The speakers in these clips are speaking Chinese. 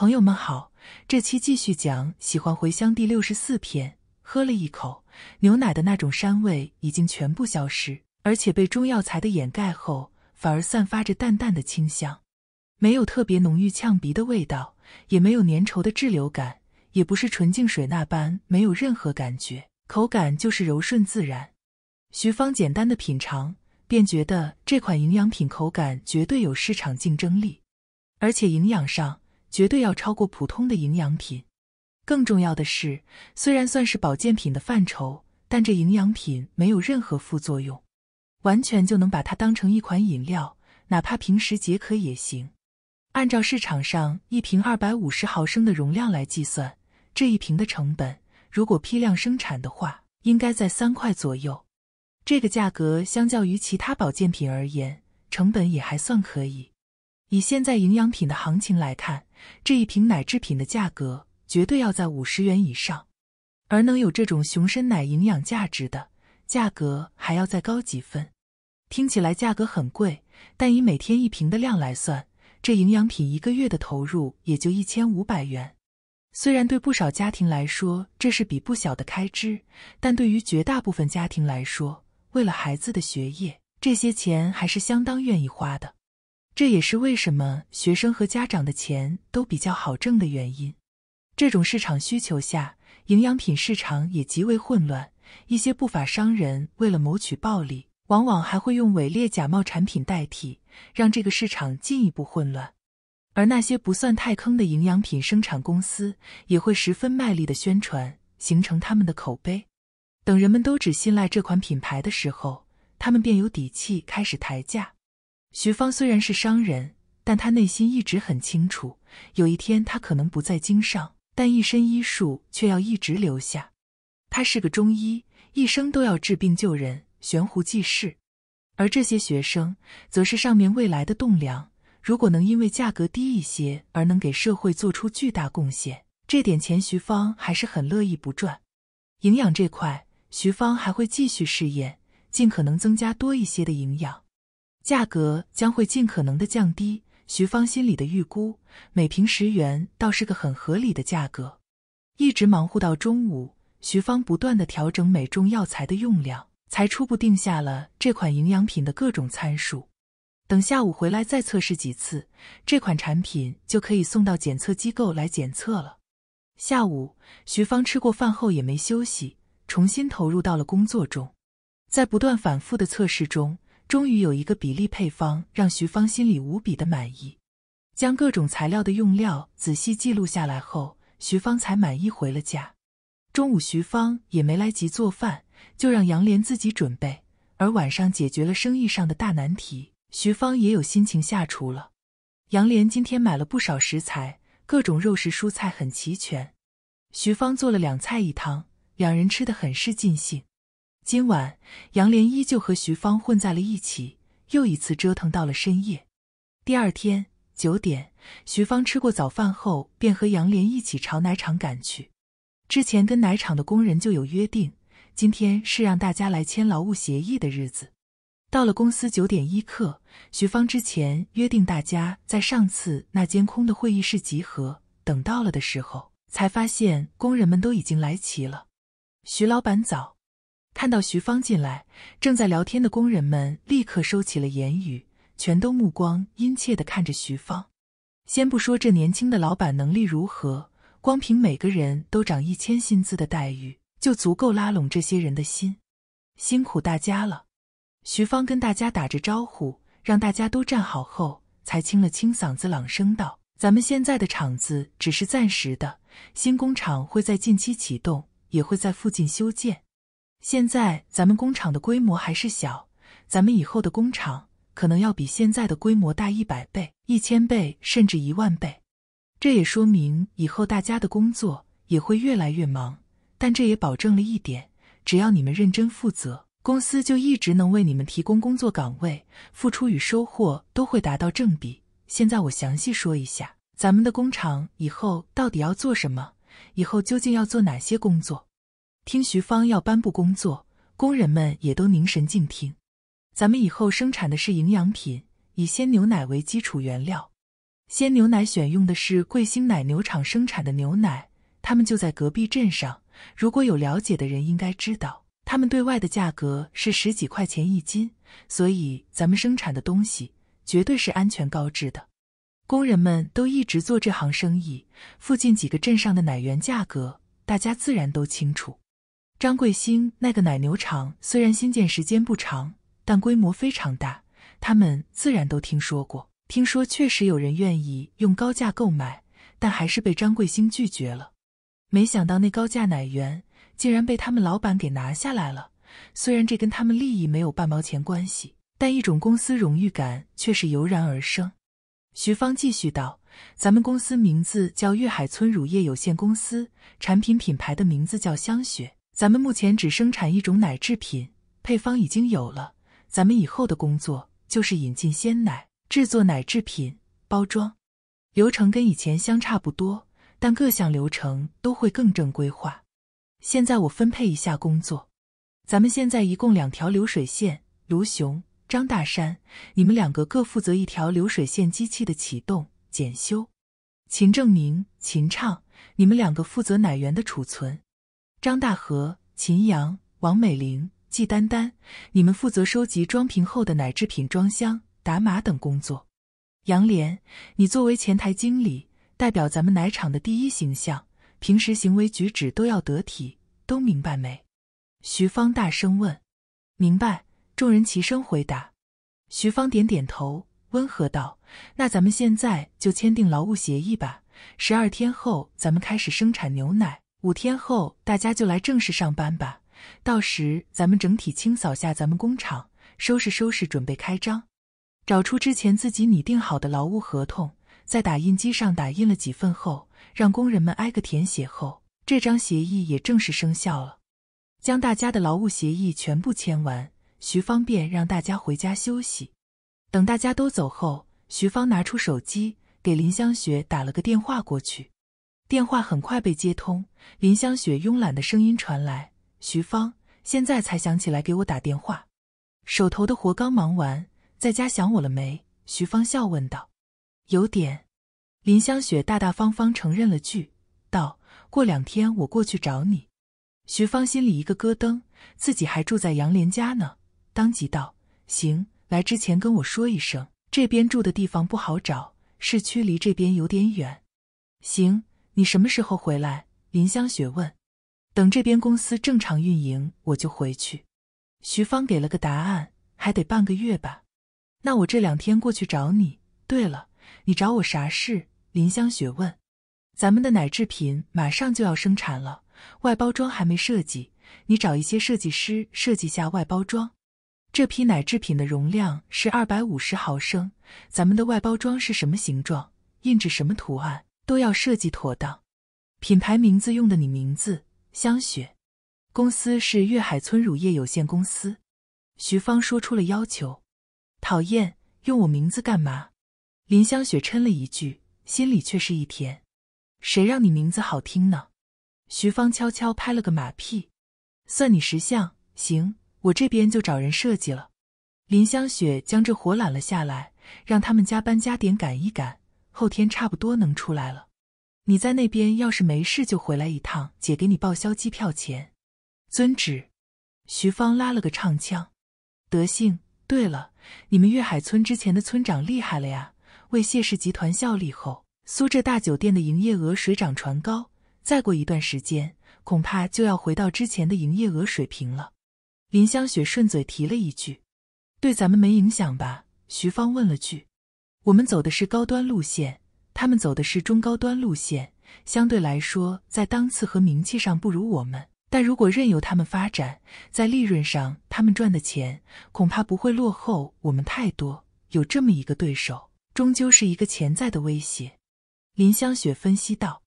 朋友们好，这期继续讲喜欢茴香第六十四篇。喝了一口牛奶的那种膻味已经全部消失，而且被中药材的掩盖后，反而散发着淡淡的清香，没有特别浓郁呛鼻的味道，也没有粘稠的滞留感，也不是纯净水那般没有任何感觉，口感就是柔顺自然。徐芳简单的品尝，便觉得这款营养品口感绝对有市场竞争力，而且营养上。绝对要超过普通的营养品。更重要的是，虽然算是保健品的范畴，但这营养品没有任何副作用，完全就能把它当成一款饮料，哪怕平时解渴也行。按照市场上一瓶二百五十毫升的容量来计算，这一瓶的成本如果批量生产的话，应该在三块左右。这个价格相较于其他保健品而言，成本也还算可以。以现在营养品的行情来看，这一瓶奶制品的价格绝对要在五十元以上，而能有这种熊参奶营养价值的，价格还要再高几分。听起来价格很贵，但以每天一瓶的量来算，这营养品一个月的投入也就一千五百元。虽然对不少家庭来说这是笔不小的开支，但对于绝大部分家庭来说，为了孩子的学业，这些钱还是相当愿意花的。这也是为什么学生和家长的钱都比较好挣的原因。这种市场需求下，营养品市场也极为混乱。一些不法商人为了谋取暴利，往往还会用伪劣假冒产品代替，让这个市场进一步混乱。而那些不算太坑的营养品生产公司，也会十分卖力的宣传，形成他们的口碑。等人们都只信赖这款品牌的时候，他们便有底气开始抬价。徐芳虽然是商人，但她内心一直很清楚，有一天她可能不在京上，但一身医术却要一直留下。她是个中医，一生都要治病救人，悬壶济世。而这些学生，则是上面未来的栋梁。如果能因为价格低一些而能给社会做出巨大贡献，这点钱徐芳还是很乐意不赚。营养这块，徐芳还会继续试验，尽可能增加多一些的营养。价格将会尽可能的降低。徐芳心里的预估，每瓶十元，倒是个很合理的价格。一直忙活到中午，徐芳不断的调整每种药材的用量，才初步定下了这款营养品的各种参数。等下午回来再测试几次，这款产品就可以送到检测机构来检测了。下午，徐芳吃过饭后也没休息，重新投入到了工作中，在不断反复的测试中。终于有一个比例配方让徐芳心里无比的满意。将各种材料的用料仔细记录下来后，徐芳才满意回了家。中午徐芳也没来及做饭，就让杨莲自己准备。而晚上解决了生意上的大难题，徐芳也有心情下厨了。杨莲今天买了不少食材，各种肉食蔬菜很齐全。徐芳做了两菜一汤，两人吃的很是尽兴。今晚，杨莲依旧和徐芳混在了一起，又一次折腾到了深夜。第二天九点，徐芳吃过早饭后，便和杨莲一起朝奶厂赶去。之前跟奶厂的工人就有约定，今天是让大家来签劳务协议的日子。到了公司九点一刻，徐芳之前约定大家在上次那间空的会议室集合，等到了的时候，才发现工人们都已经来齐了。徐老板早。看到徐芳进来，正在聊天的工人们立刻收起了言语，全都目光殷切地看着徐芳。先不说这年轻的老板能力如何，光凭每个人都涨一千薪资的待遇，就足够拉拢这些人的心。辛苦大家了。徐芳跟大家打着招呼，让大家都站好后，才清了清嗓子，朗声道：“咱们现在的厂子只是暂时的，新工厂会在近期启动，也会在附近修建。”现在咱们工厂的规模还是小，咱们以后的工厂可能要比现在的规模大一百倍、一千倍，甚至一万倍。这也说明以后大家的工作也会越来越忙，但这也保证了一点：只要你们认真负责，公司就一直能为你们提供工作岗位，付出与收获都会达到正比。现在我详细说一下，咱们的工厂以后到底要做什么？以后究竟要做哪些工作？听徐芳要颁布工作，工人们也都凝神静听。咱们以后生产的是营养品，以鲜牛奶为基础原料。鲜牛奶选用的是桂兴奶牛场生产的牛奶，他们就在隔壁镇上。如果有了解的人，应该知道他们对外的价格是十几块钱一斤，所以咱们生产的东西绝对是安全高质的。工人们都一直做这行生意，附近几个镇上的奶源价格，大家自然都清楚。张贵兴那个奶牛场虽然新建时间不长，但规模非常大，他们自然都听说过。听说确实有人愿意用高价购买，但还是被张贵兴拒绝了。没想到那高价奶源竟然被他们老板给拿下来了。虽然这跟他们利益没有半毛钱关系，但一种公司荣誉感却是油然而生。徐芳继续道：“咱们公司名字叫粤海村乳业有限公司，产品品牌的名字叫香雪。”咱们目前只生产一种奶制品，配方已经有了。咱们以后的工作就是引进鲜奶，制作奶制品，包装流程跟以前相差不多，但各项流程都会更正规化。现在我分配一下工作，咱们现在一共两条流水线，卢雄、张大山，你们两个各负责一条流水线机器的启动、检修；秦正明、秦畅，你们两个负责奶源的储存。张大河、秦阳、王美玲、季丹丹，你们负责收集、装瓶后的奶制品装箱、打码等工作。杨莲，你作为前台经理，代表咱们奶厂的第一形象，平时行为举止都要得体，都明白没？徐芳大声问。明白！众人齐声回答。徐芳点点头，温和道：“那咱们现在就签订劳务协议吧。十二天后，咱们开始生产牛奶。”五天后，大家就来正式上班吧。到时咱们整体清扫下咱们工厂，收拾收拾，准备开张。找出之前自己拟定好的劳务合同，在打印机上打印了几份后，让工人们挨个填写后，这张协议也正式生效了。将大家的劳务协议全部签完，徐芳便让大家回家休息。等大家都走后，徐芳拿出手机给林香雪打了个电话过去。电话很快被接通，林香雪慵懒的声音传来：“徐芳，现在才想起来给我打电话，手头的活刚忙完，在家想我了没？”徐芳笑问道：“有点。”林香雪大大方方承认了句：“道过两天我过去找你。”徐芳心里一个咯噔，自己还住在杨莲家呢，当即道：“行，来之前跟我说一声，这边住的地方不好找，市区离这边有点远。”行。你什么时候回来？林香雪问。等这边公司正常运营，我就回去。徐芳给了个答案，还得半个月吧。那我这两天过去找你。对了，你找我啥事？林香雪问。咱们的奶制品马上就要生产了，外包装还没设计，你找一些设计师设计下外包装。这批奶制品的容量是二百五十毫升，咱们的外包装是什么形状？印制什么图案？都要设计妥当，品牌名字用的你名字，香雪，公司是粤海村乳业有限公司。徐芳说出了要求，讨厌用我名字干嘛？林香雪嗔了一句，心里却是一甜，谁让你名字好听呢？徐芳悄悄拍了个马屁，算你识相。行，我这边就找人设计了。林香雪将这活揽了下来，让他们加班加点赶一赶。后天差不多能出来了，你在那边要是没事就回来一趟，姐给你报销机票钱。遵旨。徐芳拉了个唱腔，德性。对了，你们粤海村之前的村长厉害了呀，为谢氏集团效力后，苏浙大酒店的营业额水涨船高，再过一段时间，恐怕就要回到之前的营业额水平了。林香雪顺嘴提了一句：“对咱们没影响吧？”徐芳问了句。我们走的是高端路线，他们走的是中高端路线，相对来说，在档次和名气上不如我们。但如果任由他们发展，在利润上，他们赚的钱恐怕不会落后我们太多。有这么一个对手，终究是一个潜在的威胁。”林香雪分析道，“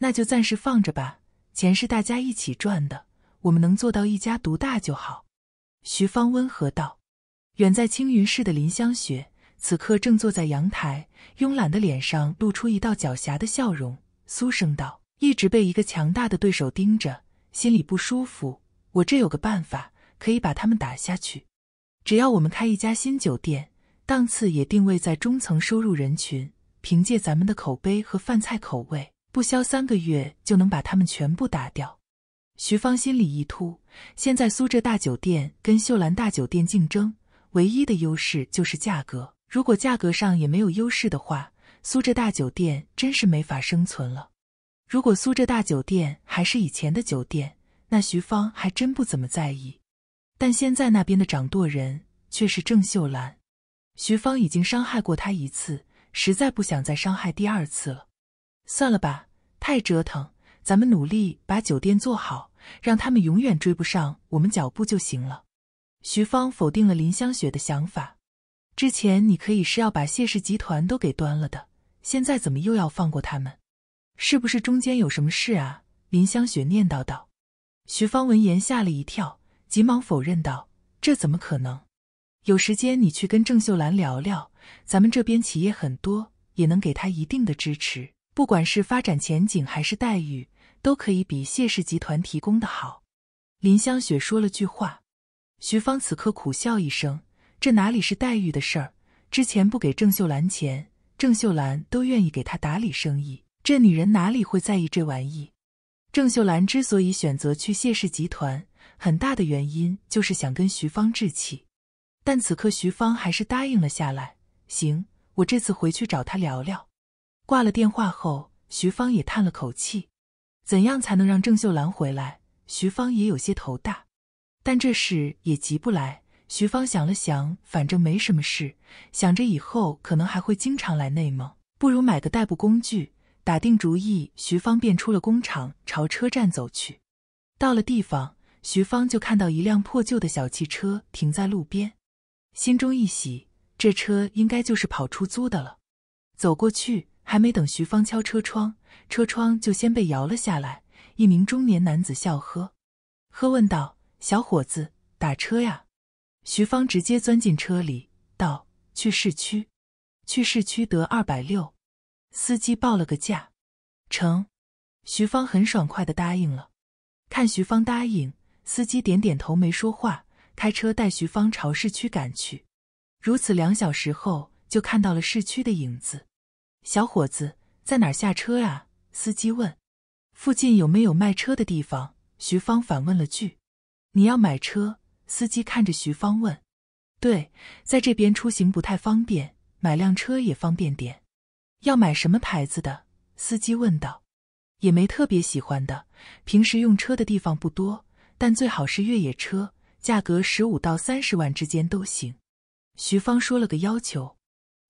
那就暂时放着吧，钱是大家一起赚的，我们能做到一家独大就好。”徐芳温和道。远在青云市的林香雪。此刻正坐在阳台，慵懒的脸上露出一道狡黠的笑容，苏声道：“一直被一个强大的对手盯着，心里不舒服。我这有个办法，可以把他们打下去。只要我们开一家新酒店，档次也定位在中层收入人群，凭借咱们的口碑和饭菜口味，不消三个月就能把他们全部打掉。”徐芳心里一突，现在苏浙大酒店跟秀兰大酒店竞争，唯一的优势就是价格。如果价格上也没有优势的话，苏浙大酒店真是没法生存了。如果苏浙大酒店还是以前的酒店，那徐芳还真不怎么在意。但现在那边的掌舵人却是郑秀兰，徐芳已经伤害过她一次，实在不想再伤害第二次了。算了吧，太折腾，咱们努力把酒店做好，让他们永远追不上我们脚步就行了。徐芳否定了林香雪的想法。之前你可以是要把谢氏集团都给端了的，现在怎么又要放过他们？是不是中间有什么事啊？林香雪念叨道。徐芳闻言吓了一跳，急忙否认道：“这怎么可能？有时间你去跟郑秀兰聊聊，咱们这边企业很多，也能给她一定的支持。不管是发展前景还是待遇，都可以比谢氏集团提供的好。”林香雪说了句话，徐芳此刻苦笑一声。这哪里是黛玉的事儿？之前不给郑秀兰钱，郑秀兰都愿意给她打理生意。这女人哪里会在意这玩意？郑秀兰之所以选择去谢氏集团，很大的原因就是想跟徐芳置气。但此刻徐芳还是答应了下来。行，我这次回去找她聊聊。挂了电话后，徐芳也叹了口气。怎样才能让郑秀兰回来？徐芳也有些头大。但这事也急不来。徐芳想了想，反正没什么事，想着以后可能还会经常来内蒙，不如买个代步工具。打定主意，徐芳便出了工厂，朝车站走去。到了地方，徐芳就看到一辆破旧的小汽车停在路边，心中一喜，这车应该就是跑出租的了。走过去，还没等徐芳敲车窗，车窗就先被摇了下来。一名中年男子笑呵呵问道：“小伙子，打车呀？”徐芳直接钻进车里，道：“去市区，去市区得二百六。”司机报了个价，成。徐芳很爽快的答应了。看徐芳答应，司机点点头，没说话，开车带徐芳朝市区赶去。如此两小时后，就看到了市区的影子。小伙子，在哪下车啊？司机问。附近有没有卖车的地方？徐芳反问了句：“你要买车？”司机看着徐芳问：“对，在这边出行不太方便，买辆车也方便点。要买什么牌子的？”司机问道。“也没特别喜欢的，平时用车的地方不多，但最好是越野车，价格十五到三十万之间都行。”徐芳说了个要求：“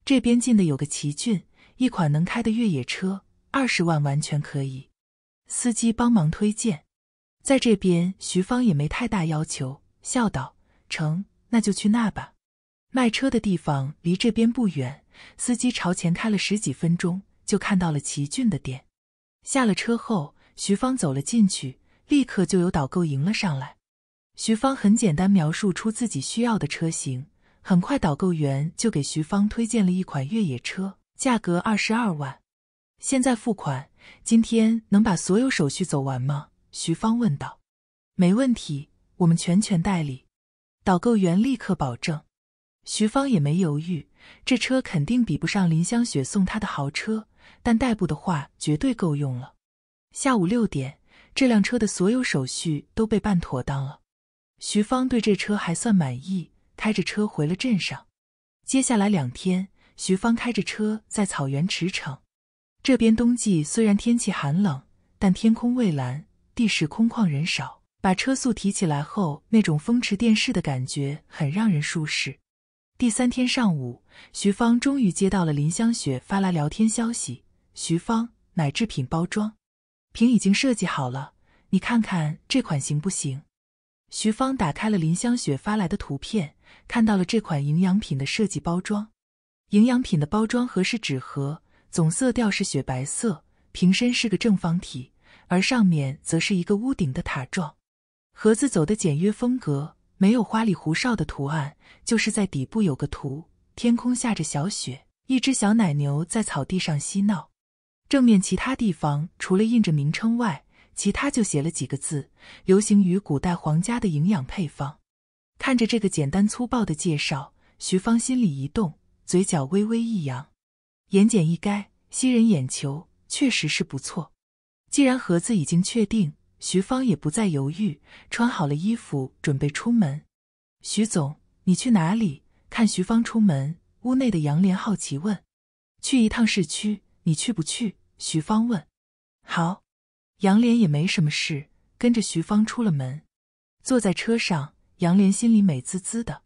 这边进的有个奇骏，一款能开的越野车，二十万完全可以。”司机帮忙推荐。在这边，徐芳也没太大要求。笑道：“成，那就去那吧。卖车的地方离这边不远。”司机朝前开了十几分钟，就看到了奇骏的店。下了车后，徐芳走了进去，立刻就有导购迎了上来。徐芳很简单描述出自己需要的车型，很快导购员就给徐芳推荐了一款越野车，价格二十二万。现在付款，今天能把所有手续走完吗？徐芳问道。“没问题。”我们全权代理，导购员立刻保证。徐芳也没犹豫，这车肯定比不上林香雪送她的豪车，但代步的话绝对够用了。下午六点，这辆车的所有手续都被办妥当了。徐芳对这车还算满意，开着车回了镇上。接下来两天，徐芳开着车在草原驰骋。这边冬季虽然天气寒冷，但天空蔚蓝，地势空旷，人少。把车速提起来后，那种风驰电掣的感觉很让人舒适。第三天上午，徐芳终于接到了林香雪发来聊天消息：“徐芳，奶制品包装瓶已经设计好了，你看看这款行不行？”徐芳打开了林香雪发来的图片，看到了这款营养品的设计包装。营养品的包装盒是纸盒，总色调是雪白色，瓶身是个正方体，而上面则是一个屋顶的塔状。盒子走的简约风格，没有花里胡哨的图案，就是在底部有个图，天空下着小雪，一只小奶牛在草地上嬉闹。正面其他地方除了印着名称外，其他就写了几个字：“流行于古代皇家的营养配方。”看着这个简单粗暴的介绍，徐芳心里一动，嘴角微微一扬，言简意赅，吸人眼球，确实是不错。既然盒子已经确定。徐芳也不再犹豫，穿好了衣服，准备出门。徐总，你去哪里？看徐芳出门，屋内的杨莲好奇问：“去一趟市区，你去不去？”徐芳问：“好。”杨莲也没什么事，跟着徐芳出了门。坐在车上，杨莲心里美滋滋的。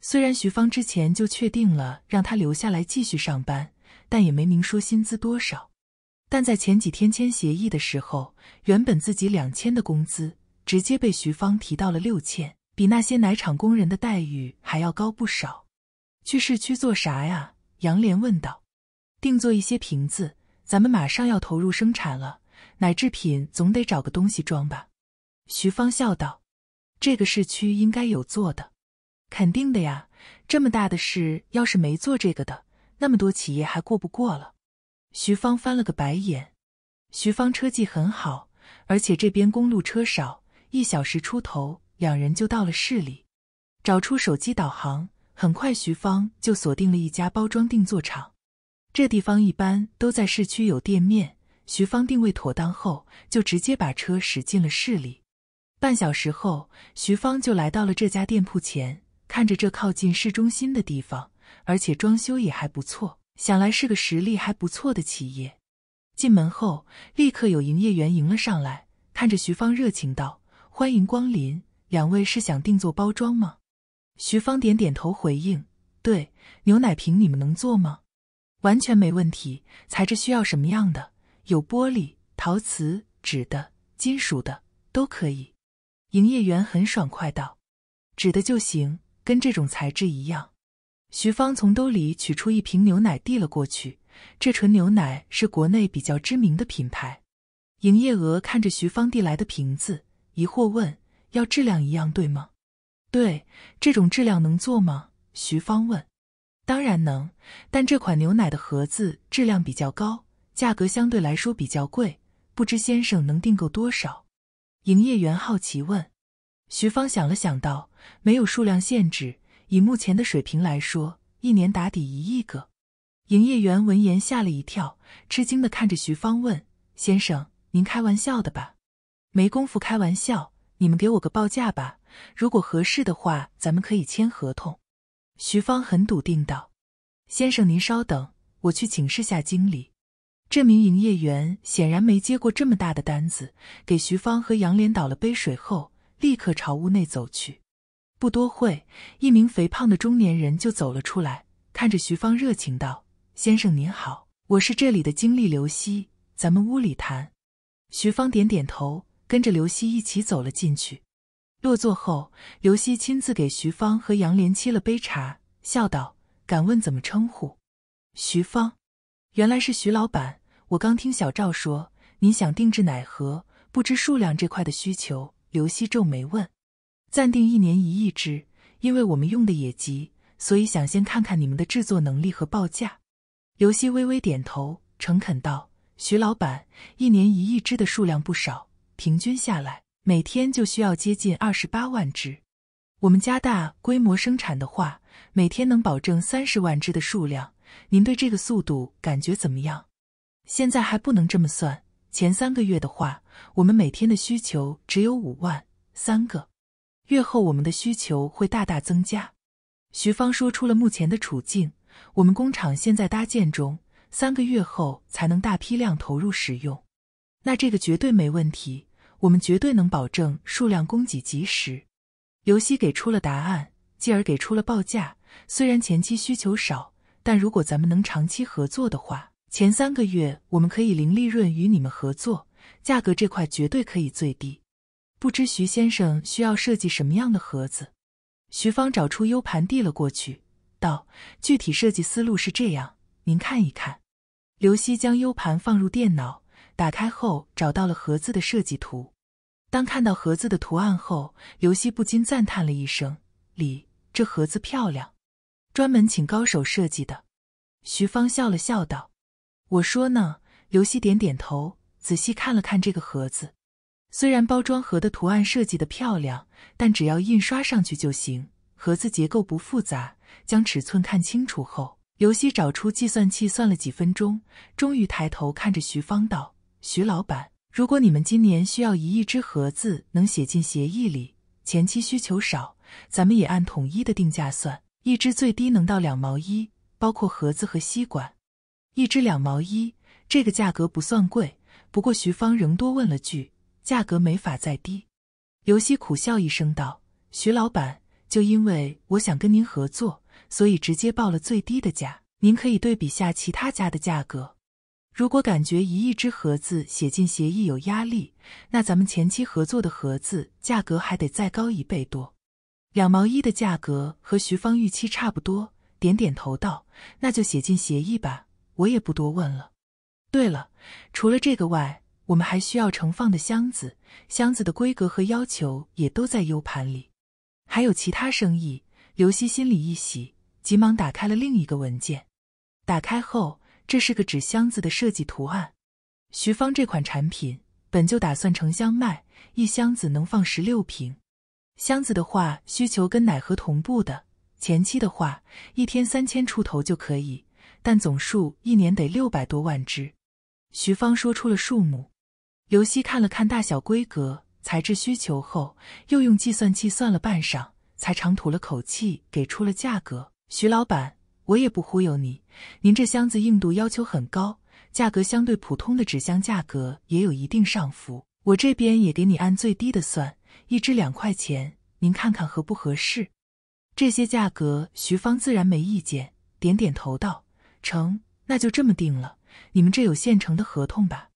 虽然徐芳之前就确定了让她留下来继续上班，但也没明说薪资多少。但在前几天签协议的时候，原本自己两千的工资，直接被徐芳提到了六千，比那些奶厂工人的待遇还要高不少。去市区做啥呀？杨莲问道。定做一些瓶子，咱们马上要投入生产了，奶制品总得找个东西装吧。徐芳笑道。这个市区应该有做的，肯定的呀。这么大的事，要是没做这个的，那么多企业还过不过了？徐芳翻了个白眼。徐芳车技很好，而且这边公路车少，一小时出头，两人就到了市里。找出手机导航，很快徐芳就锁定了一家包装定做厂。这地方一般都在市区有店面。徐芳定位妥当后，就直接把车驶进了市里。半小时后，徐芳就来到了这家店铺前。看着这靠近市中心的地方，而且装修也还不错。想来是个实力还不错的企业。进门后，立刻有营业员迎了上来，看着徐芳热情道：“欢迎光临，两位是想定做包装吗？”徐芳点点头回应：“对，牛奶瓶你们能做吗？”“完全没问题，材质需要什么样的？有玻璃、陶瓷、纸的、金属的都可以。”营业员很爽快道：“纸的就行，跟这种材质一样。”徐芳从兜里取出一瓶牛奶，递了过去。这纯牛奶是国内比较知名的品牌。营业额看着徐芳递来的瓶子，疑惑问：“要质量一样，对吗？”“对，这种质量能做吗？”徐芳问。“当然能，但这款牛奶的盒子质量比较高，价格相对来说比较贵，不知先生能订购多少？”营业员好奇问。徐芳想了想，道：“没有数量限制。”以目前的水平来说，一年打底一亿个。营业员闻言吓了一跳，吃惊的看着徐芳问：“先生，您开玩笑的吧？”“没工夫开玩笑，你们给我个报价吧。如果合适的话，咱们可以签合同。”徐芳很笃定道：“先生，您稍等，我去请示下经理。”这名营业员显然没接过这么大的单子，给徐芳和杨连倒了杯水后，立刻朝屋内走去。不多会，一名肥胖的中年人就走了出来，看着徐芳热情道：“先生您好，我是这里的经理刘希，咱们屋里谈。”徐芳点点头，跟着刘希一起走了进去。落座后，刘希亲自给徐芳和杨莲沏了杯茶，笑道：“敢问怎么称呼？”徐芳：“原来是徐老板，我刚听小赵说您想定制奶盒，不知数量这块的需求？”刘希皱眉问。暂定一年一亿只，因为我们用的也急，所以想先看看你们的制作能力和报价。刘希微微点头，诚恳道：“徐老板，一年一亿只的数量不少，平均下来每天就需要接近二十八万只。我们加大规模生产的话，每天能保证三十万只的数量。您对这个速度感觉怎么样？现在还不能这么算，前三个月的话，我们每天的需求只有五万三个。”月后，我们的需求会大大增加。徐芳说出了目前的处境：我们工厂现在搭建中，三个月后才能大批量投入使用。那这个绝对没问题，我们绝对能保证数量供给及时。刘希给出了答案，继而给出了报价。虽然前期需求少，但如果咱们能长期合作的话，前三个月我们可以零利润与你们合作，价格这块绝对可以最低。不知徐先生需要设计什么样的盒子？徐芳找出 U 盘递了过去，道：“具体设计思路是这样，您看一看。”刘希将 U 盘放入电脑，打开后找到了盒子的设计图。当看到盒子的图案后，刘希不禁赞叹了一声：“李，这盒子漂亮，专门请高手设计的。”徐芳笑了笑，道：“我说呢。”刘希点点头，仔细看了看这个盒子。虽然包装盒的图案设计的漂亮，但只要印刷上去就行。盒子结构不复杂，将尺寸看清楚后，刘西找出计算器算了几分钟，终于抬头看着徐芳道：“徐老板，如果你们今年需要一亿只盒子，能写进协议里。前期需求少，咱们也按统一的定价算，一只最低能到两毛一，包括盒子和吸管，一只两毛一，这个价格不算贵。不过徐芳仍多问了句。”价格没法再低，尤西苦笑一声道：“徐老板，就因为我想跟您合作，所以直接报了最低的价。您可以对比下其他家的价格，如果感觉一亿只盒子写进协议有压力，那咱们前期合作的盒子价格还得再高一倍多。”两毛一的价格和徐芳预期差不多，点点头道：“那就写进协议吧，我也不多问了。对了，除了这个外。”我们还需要盛放的箱子，箱子的规格和要求也都在 U 盘里，还有其他生意。刘希心里一喜，急忙打开了另一个文件。打开后，这是个纸箱子的设计图案。徐芳这款产品本就打算成箱卖，一箱子能放十六瓶。箱子的话，需求跟奶盒同步的。前期的话，一天三千出头就可以，但总数一年得六百多万只。徐芳说出了数目。刘希看了看大小规格、材质需求后，又用计算器算了半晌，才长吐了口气，给出了价格。徐老板，我也不忽悠你，您这箱子硬度要求很高，价格相对普通的纸箱价格也有一定上浮。我这边也给你按最低的算，一支两块钱，您看看合不合适？这些价格，徐芳自然没意见，点点头道：“成，那就这么定了。你们这有现成的合同吧？”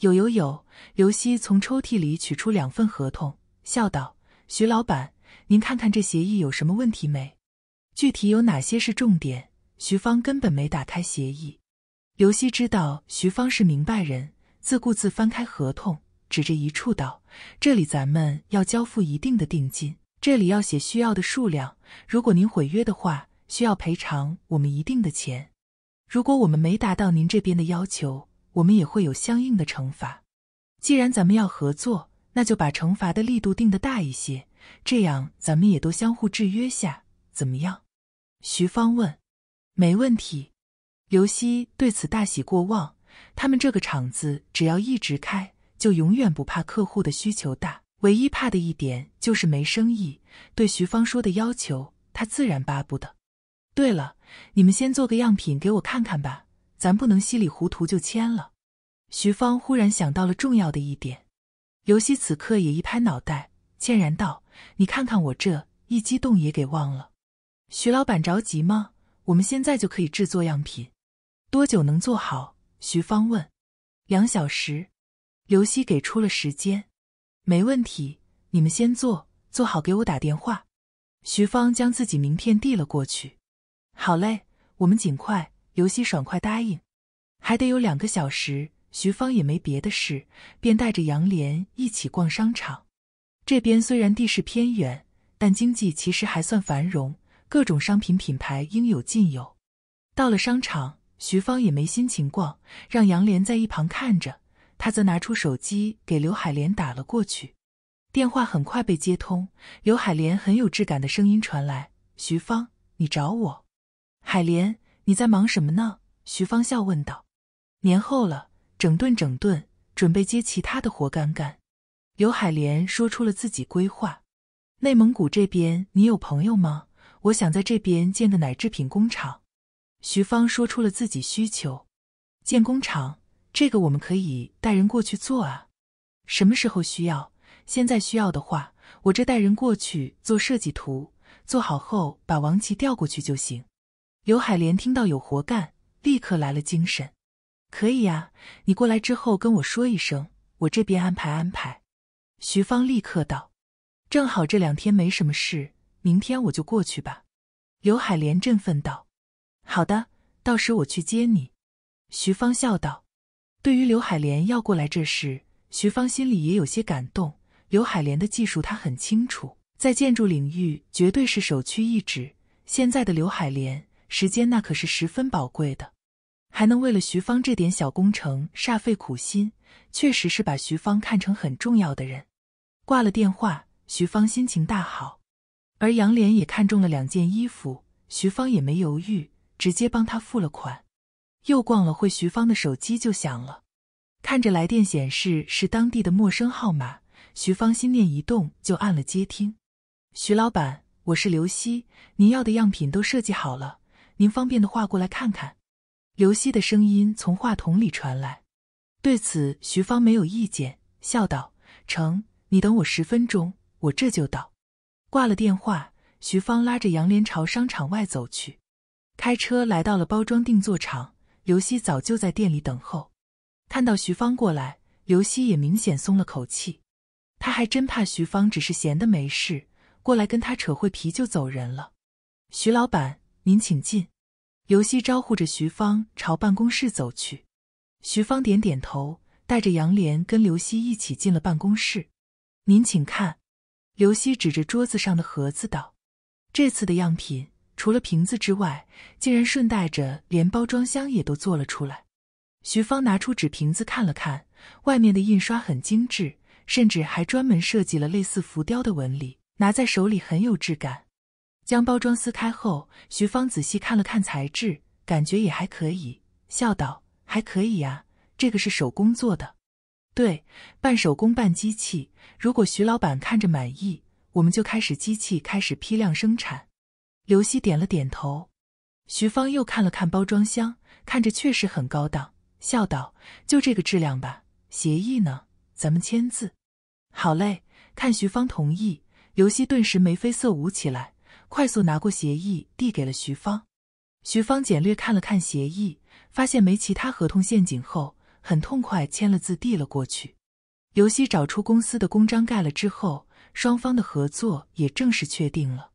有有有！刘希从抽屉里取出两份合同，笑道：“徐老板，您看看这协议有什么问题没？具体有哪些是重点？”徐芳根本没打开协议。刘希知道徐芳是明白人，自顾自翻开合同，指着一处道：“这里咱们要交付一定的定金，这里要写需要的数量。如果您毁约的话，需要赔偿我们一定的钱。如果我们没达到您这边的要求。”我们也会有相应的惩罚。既然咱们要合作，那就把惩罚的力度定的大一些，这样咱们也都相互制约下，怎么样？徐芳问。没问题。刘希对此大喜过望。他们这个厂子只要一直开，就永远不怕客户的需求大，唯一怕的一点就是没生意。对徐芳说的要求，他自然巴不得。对了，你们先做个样品给我看看吧。咱不能稀里糊涂就签了。徐芳忽然想到了重要的一点，刘希此刻也一拍脑袋，歉然道：“你看看我这一激动也给忘了。”徐老板着急吗？我们现在就可以制作样品，多久能做好？徐芳问。两小时，刘希给出了时间。没问题，你们先做，做好给我打电话。徐芳将自己名片递了过去。好嘞，我们尽快。刘西爽快答应，还得有两个小时。徐芳也没别的事，便带着杨莲一起逛商场。这边虽然地势偏远，但经济其实还算繁荣，各种商品品牌应有尽有。到了商场，徐芳也没心情逛，让杨莲在一旁看着，她则拿出手机给刘海莲打了过去。电话很快被接通，刘海莲很有质感的声音传来：“徐芳，你找我。”海莲。你在忙什么呢？徐芳笑问道。年后了，整顿整顿，准备接其他的活干干。刘海莲说出了自己规划。内蒙古这边你有朋友吗？我想在这边建个奶制品工厂。徐芳说出了自己需求。建工厂，这个我们可以带人过去做啊。什么时候需要？现在需要的话，我这带人过去做设计图，做好后把王琦调过去就行。刘海莲听到有活干，立刻来了精神。可以呀，你过来之后跟我说一声，我这边安排安排。徐芳立刻道：“正好这两天没什么事，明天我就过去吧。”刘海莲振奋道：“好的，到时我去接你。”徐芳笑道：“对于刘海莲要过来这事，徐芳心里也有些感动。刘海莲的技术她很清楚，在建筑领域绝对是首屈一指。现在的刘海莲。”时间那可是十分宝贵的，还能为了徐芳这点小工程煞费苦心，确实是把徐芳看成很重要的人。挂了电话，徐芳心情大好，而杨莲也看中了两件衣服，徐芳也没犹豫，直接帮他付了款。又逛了会，徐芳的手机就响了，看着来电显示是当地的陌生号码，徐芳心念一动就按了接听。徐老板，我是刘希，您要的样品都设计好了。您方便的话，过来看看。刘希的声音从话筒里传来。对此，徐芳没有意见，笑道：“成，你等我十分钟，我这就到。”挂了电话，徐芳拉着杨莲朝商场外走去。开车来到了包装定做厂，刘希早就在店里等候。看到徐芳过来，刘希也明显松了口气。他还真怕徐芳只是闲的没事，过来跟他扯会皮就走人了。徐老板。您请进，刘希招呼着徐芳朝办公室走去。徐芳点点头，带着杨莲跟刘希一起进了办公室。您请看，刘希指着桌子上的盒子道：“这次的样品除了瓶子之外，竟然顺带着连包装箱也都做了出来。”徐芳拿出纸瓶子看了看，外面的印刷很精致，甚至还专门设计了类似浮雕的纹理，拿在手里很有质感。将包装撕开后，徐芳仔细看了看材质，感觉也还可以，笑道：“还可以呀，这个是手工做的，对，半手工半机器。如果徐老板看着满意，我们就开始机器开始批量生产。”刘希点了点头。徐芳又看了看包装箱，看着确实很高档，笑道：“就这个质量吧。协议呢？咱们签字。”“好嘞。”看徐芳同意，刘希顿时眉飞色舞起来。快速拿过协议，递给了徐芳。徐芳简略看了看协议，发现没其他合同陷阱后，很痛快签了字，递了过去。刘希找出公司的公章盖了之后，双方的合作也正式确定了。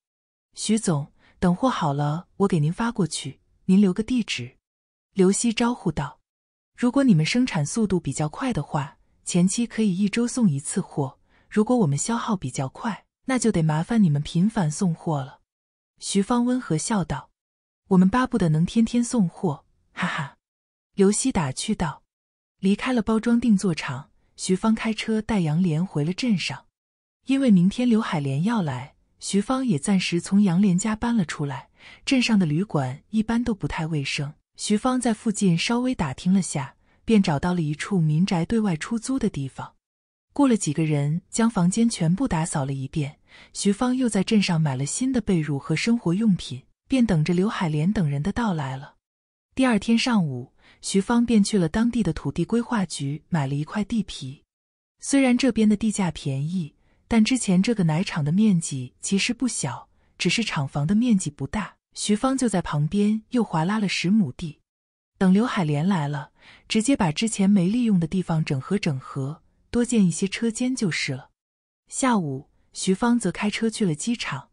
徐总，等货好了，我给您发过去，您留个地址。刘希招呼道：“如果你们生产速度比较快的话，前期可以一周送一次货；如果我们消耗比较快，那就得麻烦你们频繁送货了。”徐芳温和笑道：“我们巴不得能天天送货，哈哈。”刘希打趣道。离开了包装定做厂，徐芳开车带杨莲回了镇上，因为明天刘海莲要来，徐芳也暂时从杨莲家搬了出来。镇上的旅馆一般都不太卫生，徐芳在附近稍微打听了下，便找到了一处民宅对外出租的地方，雇了几个人将房间全部打扫了一遍。徐芳又在镇上买了新的被褥和生活用品，便等着刘海莲等人的到来了。第二天上午，徐芳便去了当地的土地规划局买了一块地皮。虽然这边的地价便宜，但之前这个奶厂的面积其实不小，只是厂房的面积不大。徐芳就在旁边又划拉了十亩地。等刘海莲来了，直接把之前没利用的地方整合整合，多建一些车间就是了。下午。徐芳则开车去了机场，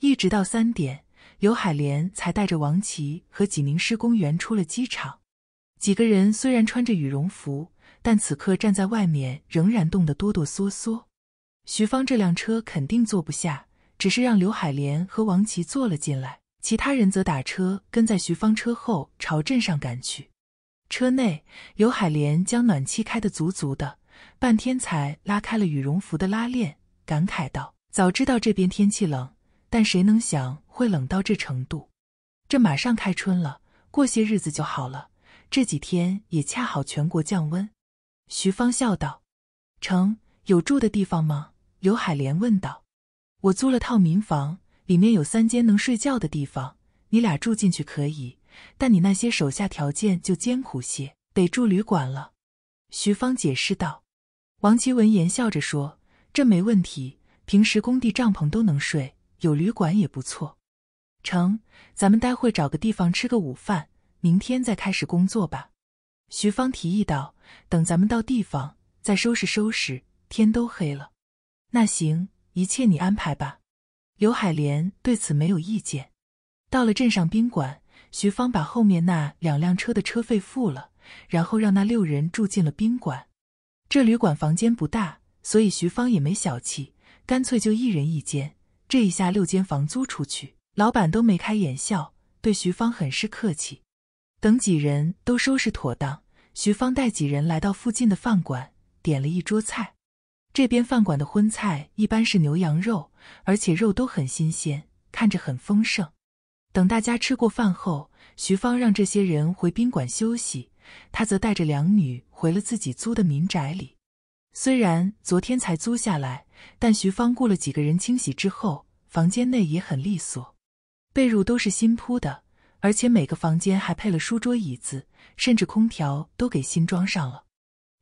一直到三点，刘海莲才带着王琦和几名施工员出了机场。几个人虽然穿着羽绒服，但此刻站在外面仍然冻得哆哆嗦嗦。徐芳这辆车肯定坐不下，只是让刘海莲和王琦坐了进来，其他人则打车跟在徐芳车后朝镇上赶去。车内，刘海莲将暖气开得足足的，半天才拉开了羽绒服的拉链。感慨道：“早知道这边天气冷，但谁能想会冷到这程度？这马上开春了，过些日子就好了。这几天也恰好全国降温。”徐芳笑道：“成，有住的地方吗？”刘海莲问道：“我租了套民房，里面有三间能睡觉的地方，你俩住进去可以。但你那些手下条件就艰苦些，得住旅馆了。”徐芳解释道。王奇闻言笑着说。这没问题，平时工地帐篷都能睡，有旅馆也不错。成，咱们待会找个地方吃个午饭，明天再开始工作吧。徐芳提议道：“等咱们到地方再收拾收拾，天都黑了。”那行，一切你安排吧。刘海莲对此没有意见。到了镇上宾馆，徐芳把后面那两辆车的车费付了，然后让那六人住进了宾馆。这旅馆房间不大。所以徐芳也没小气，干脆就一人一间。这一下六间房租出去，老板都眉开眼笑，对徐芳很是客气。等几人都收拾妥当，徐芳带几人来到附近的饭馆，点了一桌菜。这边饭馆的荤菜一般是牛羊肉，而且肉都很新鲜，看着很丰盛。等大家吃过饭后，徐芳让这些人回宾馆休息，她则带着两女回了自己租的民宅里。虽然昨天才租下来，但徐芳雇了几个人清洗之后，房间内也很利索，被褥都是新铺的，而且每个房间还配了书桌、椅子，甚至空调都给新装上了。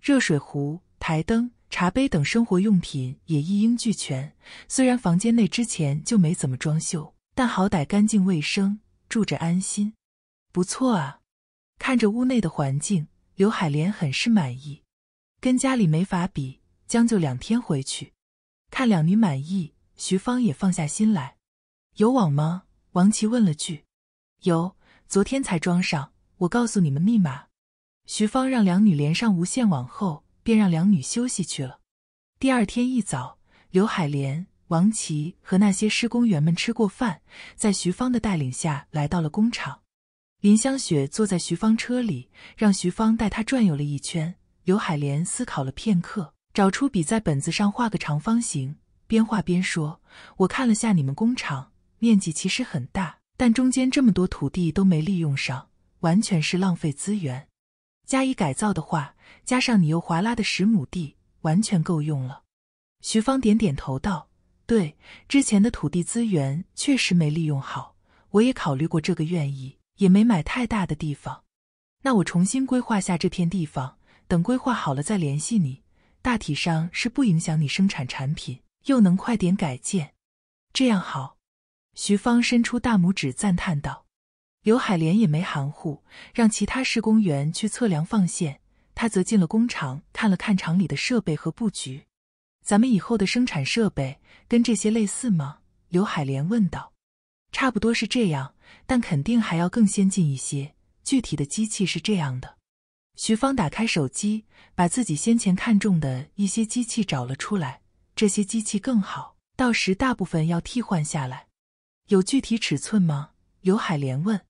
热水壶、台灯、茶杯等生活用品也一应俱全。虽然房间内之前就没怎么装修，但好歹干净卫生，住着安心，不错啊。看着屋内的环境，刘海莲很是满意。跟家里没法比，将就两天回去，看两女满意，徐芳也放下心来。有网吗？王琦问了句。有，昨天才装上。我告诉你们密码。徐芳让两女连上无线网后，便让两女休息去了。第二天一早，刘海莲、王琦和那些施工员们吃过饭，在徐芳的带领下来到了工厂。林香雪坐在徐芳车里，让徐芳带她转悠了一圈。刘海莲思考了片刻，找出笔在本子上画个长方形，边画边说：“我看了下你们工厂，面积其实很大，但中间这么多土地都没利用上，完全是浪费资源。加以改造的话，加上你又划拉的十亩地，完全够用了。”徐芳点点头道：“对，之前的土地资源确实没利用好，我也考虑过这个愿意，也没买太大的地方。那我重新规划下这片地方。”等规划好了再联系你，大体上是不影响你生产产品，又能快点改建，这样好。徐芳伸出大拇指赞叹道。刘海莲也没含糊，让其他施工员去测量放线，他则进了工厂，看了看厂里的设备和布局。咱们以后的生产设备跟这些类似吗？刘海莲问道。差不多是这样，但肯定还要更先进一些。具体的机器是这样的。徐芳打开手机，把自己先前看中的一些机器找了出来。这些机器更好，到时大部分要替换下来。有具体尺寸吗？刘海莲问。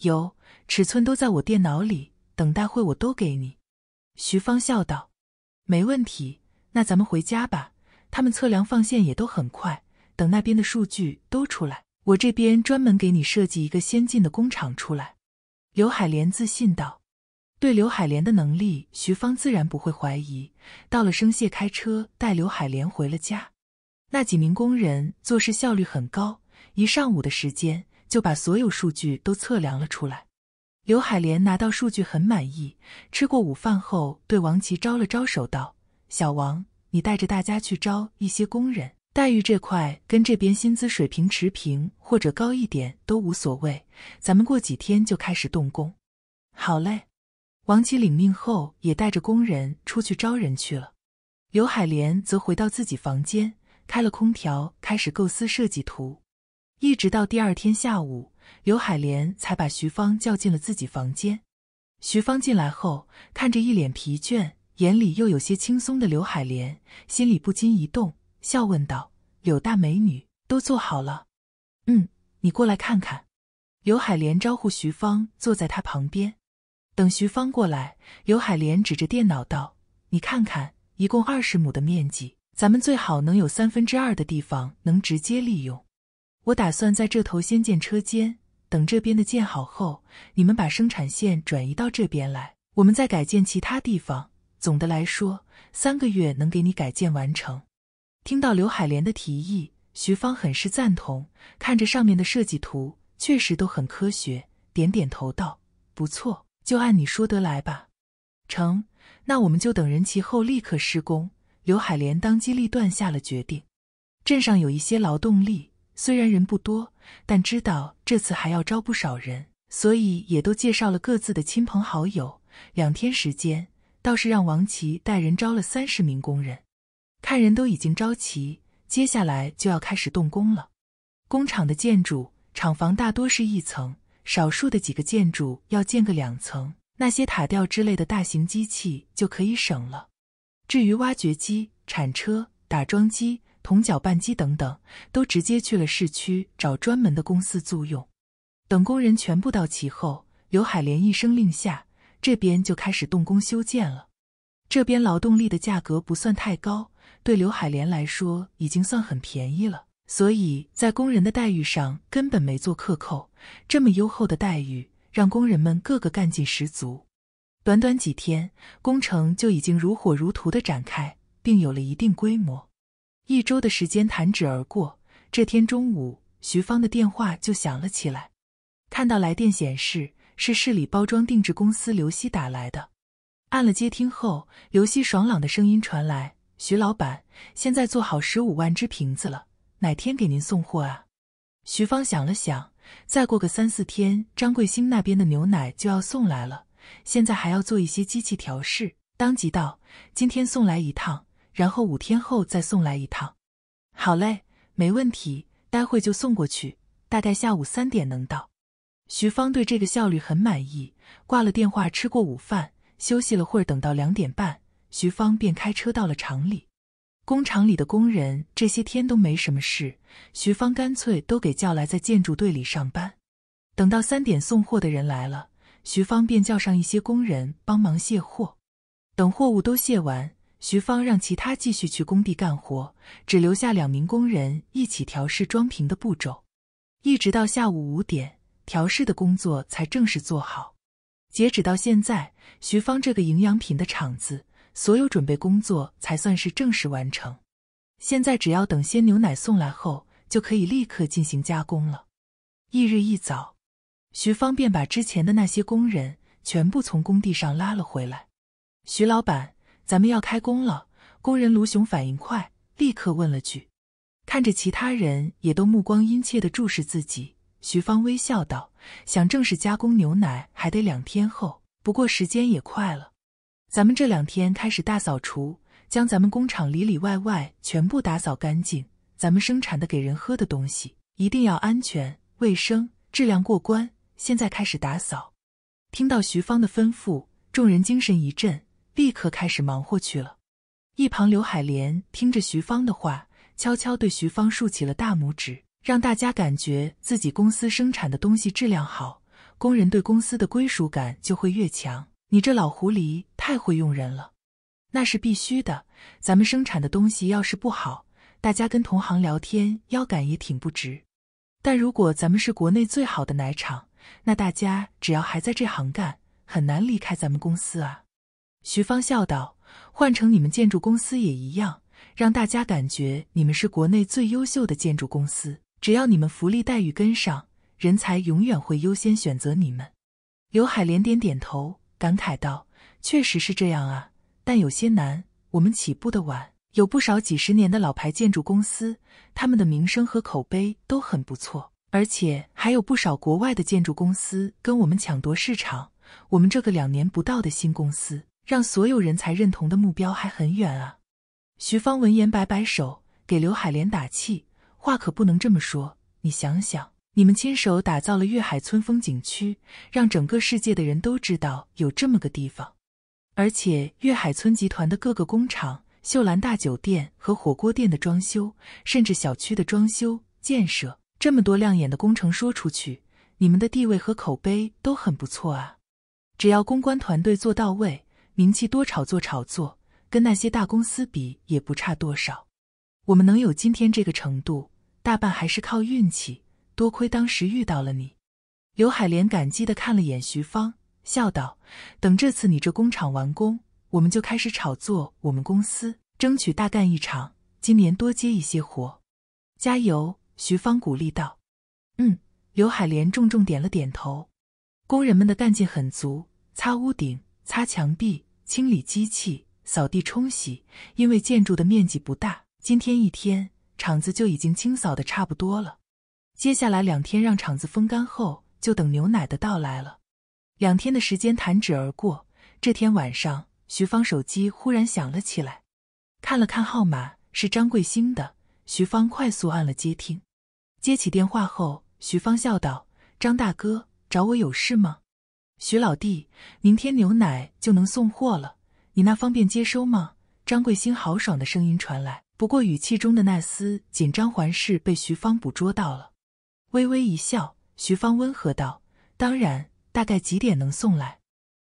有，尺寸都在我电脑里，等待会我都给你。徐芳笑道：“没问题，那咱们回家吧。”他们测量放线也都很快，等那边的数据都出来，我这边专门给你设计一个先进的工厂出来。刘海莲自信道。对刘海莲的能力，徐芳自然不会怀疑。到了生谢，开车带刘海莲回了家。那几名工人做事效率很高，一上午的时间就把所有数据都测量了出来。刘海莲拿到数据很满意。吃过午饭后，对王琦招了招手，道：“小王，你带着大家去招一些工人，待遇这块跟这边薪资水平持平或者高一点都无所谓。咱们过几天就开始动工。”“好嘞。”王琦领命后，也带着工人出去招人去了。刘海莲则回到自己房间，开了空调，开始构思设计图，一直到第二天下午，刘海莲才把徐芳叫进了自己房间。徐芳进来后，看着一脸疲倦、眼里又有些轻松的刘海莲，心里不禁一动，笑问道：“柳大美女，都做好了？嗯，你过来看看。”刘海莲招呼徐芳坐在她旁边。等徐芳过来，刘海莲指着电脑道：“你看看，一共二十亩的面积，咱们最好能有三分之二的地方能直接利用。我打算在这头先建车间，等这边的建好后，你们把生产线转移到这边来，我们再改建其他地方。总的来说，三个月能给你改建完成。”听到刘海莲的提议，徐芳很是赞同，看着上面的设计图，确实都很科学，点点头道：“不错。”就按你说的来吧，成。那我们就等人齐后立刻施工。刘海莲当机立断下了决定。镇上有一些劳动力，虽然人不多，但知道这次还要招不少人，所以也都介绍了各自的亲朋好友。两天时间，倒是让王琦带人招了三十名工人。看人都已经招齐，接下来就要开始动工了。工厂的建筑厂房大多是一层。少数的几个建筑要建个两层，那些塔吊之类的大型机器就可以省了。至于挖掘机、铲车、打桩机、铜搅拌机等等，都直接去了市区找专门的公司租用。等工人全部到齐后，刘海莲一声令下，这边就开始动工修建了。这边劳动力的价格不算太高，对刘海莲来说已经算很便宜了。所以在工人的待遇上根本没做克扣，这么优厚的待遇让工人们个个干劲十足。短短几天，工程就已经如火如荼的展开，并有了一定规模。一周的时间弹指而过，这天中午，徐芳的电话就响了起来。看到来电显示是市里包装定制公司刘希打来的，按了接听后，刘希爽朗的声音传来：“徐老板，现在做好十五万只瓶子了。”哪天给您送货啊？徐芳想了想，再过个三四天，张桂兴那边的牛奶就要送来了，现在还要做一些机器调试，当即道：“今天送来一趟，然后五天后再送来一趟。”好嘞，没问题，待会就送过去，大概下午三点能到。徐芳对这个效率很满意，挂了电话，吃过午饭，休息了会儿，等到两点半，徐芳便开车到了厂里。工厂里的工人这些天都没什么事，徐芳干脆都给叫来在建筑队里上班。等到三点送货的人来了，徐芳便叫上一些工人帮忙卸货。等货物都卸完，徐芳让其他继续去工地干活，只留下两名工人一起调试装瓶的步骤。一直到下午五点，调试的工作才正式做好。截止到现在，徐芳这个营养品的厂子。所有准备工作才算是正式完成。现在只要等鲜牛奶送来后，就可以立刻进行加工了。翌日一早，徐方便把之前的那些工人全部从工地上拉了回来。徐老板，咱们要开工了。工人卢雄反应快，立刻问了句：“看着其他人也都目光殷切地注视自己。”徐芳微笑道：“想正式加工牛奶，还得两天后。不过时间也快了。”咱们这两天开始大扫除，将咱们工厂里里外外全部打扫干净。咱们生产的给人喝的东西一定要安全、卫生、质量过关。现在开始打扫。听到徐芳的吩咐，众人精神一振，立刻开始忙活去了。一旁刘海莲听着徐芳的话，悄悄对徐芳竖起了大拇指，让大家感觉自己公司生产的东西质量好，工人对公司的归属感就会越强。你这老狐狸太会用人了，那是必须的。咱们生产的东西要是不好，大家跟同行聊天腰杆也挺不直。但如果咱们是国内最好的奶厂，那大家只要还在这行干，很难离开咱们公司啊。徐芳笑道：“换成你们建筑公司也一样，让大家感觉你们是国内最优秀的建筑公司。只要你们福利待遇跟上，人才永远会优先选择你们。”刘海莲点点头。感慨道：“确实是这样啊，但有些难。我们起步的晚，有不少几十年的老牌建筑公司，他们的名声和口碑都很不错，而且还有不少国外的建筑公司跟我们抢夺市场。我们这个两年不到的新公司，让所有人才认同的目标还很远啊。”徐芳闻言摆摆手，给刘海莲打气：“话可不能这么说，你想想。”你们亲手打造了粤海村风景区，让整个世界的人都知道有这么个地方。而且粤海村集团的各个工厂、秀兰大酒店和火锅店的装修，甚至小区的装修建设，这么多亮眼的工程说出去，你们的地位和口碑都很不错啊。只要公关团队做到位，名气多炒作炒作，跟那些大公司比也不差多少。我们能有今天这个程度，大半还是靠运气。多亏当时遇到了你，刘海莲感激的看了眼徐芳，笑道：“等这次你这工厂完工，我们就开始炒作我们公司，争取大干一场，今年多接一些活。”加油！徐芳鼓励道。嗯，刘海莲重重点了点头。工人们的干劲很足，擦屋顶、擦墙壁、清理机器、扫地、冲洗。因为建筑的面积不大，今天一天厂子就已经清扫的差不多了。接下来两天让厂子风干后，就等牛奶的到来了。两天的时间弹指而过，这天晚上，徐芳手机忽然响了起来，看了看号码是张贵兴的，徐芳快速按了接听。接起电话后，徐芳笑道：“张大哥，找我有事吗？”“徐老弟，明天牛奶就能送货了，你那方便接收吗？”张贵兴豪爽的声音传来，不过语气中的那丝紧张还是被徐芳捕捉到了。微微一笑，徐芳温和道：“当然，大概几点能送来？”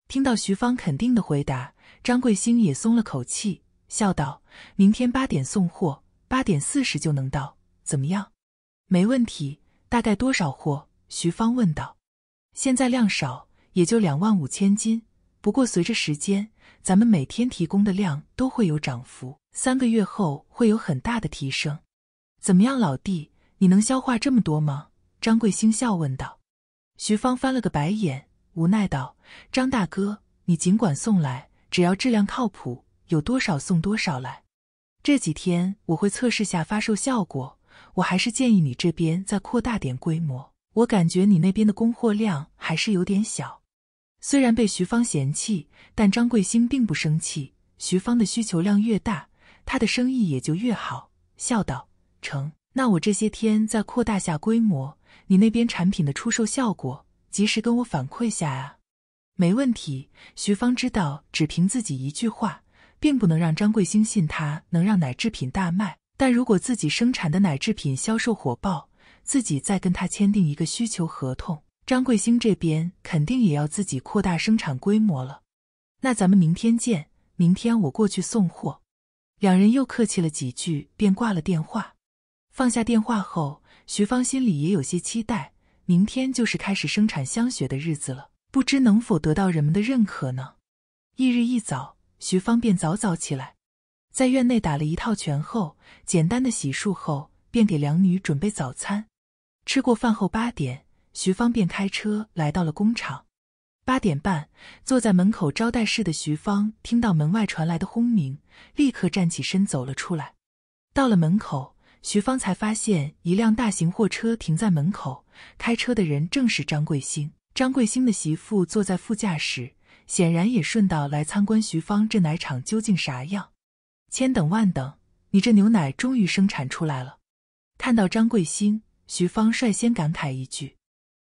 听到徐芳肯定的回答，张桂兴也松了口气，笑道：“明天八点送货，八点四十就能到，怎么样？”“没问题。”“大概多少货？”徐芳问道。“现在量少，也就两万五千斤。不过随着时间，咱们每天提供的量都会有涨幅，三个月后会有很大的提升。怎么样，老弟，你能消化这么多吗？”张贵兴笑问道：“徐芳翻了个白眼，无奈道：‘张大哥，你尽管送来，只要质量靠谱，有多少送多少来。这几天我会测试下发售效果。我还是建议你这边再扩大点规模，我感觉你那边的供货量还是有点小。’虽然被徐芳嫌弃，但张贵兴并不生气。徐芳的需求量越大，他的生意也就越好。”笑道：“成。”那我这些天再扩大下规模，你那边产品的出售效果及时跟我反馈下啊。没问题，徐芳知道，只凭自己一句话，并不能让张桂兴信他能让奶制品大卖。但如果自己生产的奶制品销售火爆，自己再跟他签订一个需求合同，张桂兴这边肯定也要自己扩大生产规模了。那咱们明天见，明天我过去送货。两人又客气了几句，便挂了电话。放下电话后，徐芳心里也有些期待。明天就是开始生产香雪的日子了，不知能否得到人们的认可呢？翌日一早，徐芳便早早起来，在院内打了一套拳后，简单的洗漱后，便给两女准备早餐。吃过饭后八点，徐芳便开车来到了工厂。八点半，坐在门口招待室的徐芳听到门外传来的轰鸣，立刻站起身走了出来。到了门口。徐芳才发现，一辆大型货车停在门口，开车的人正是张贵兴。张贵兴的媳妇坐在副驾驶，显然也顺道来参观徐芳这奶场究竟啥样。千等万等，你这牛奶终于生产出来了！看到张贵兴，徐芳率先感慨一句：“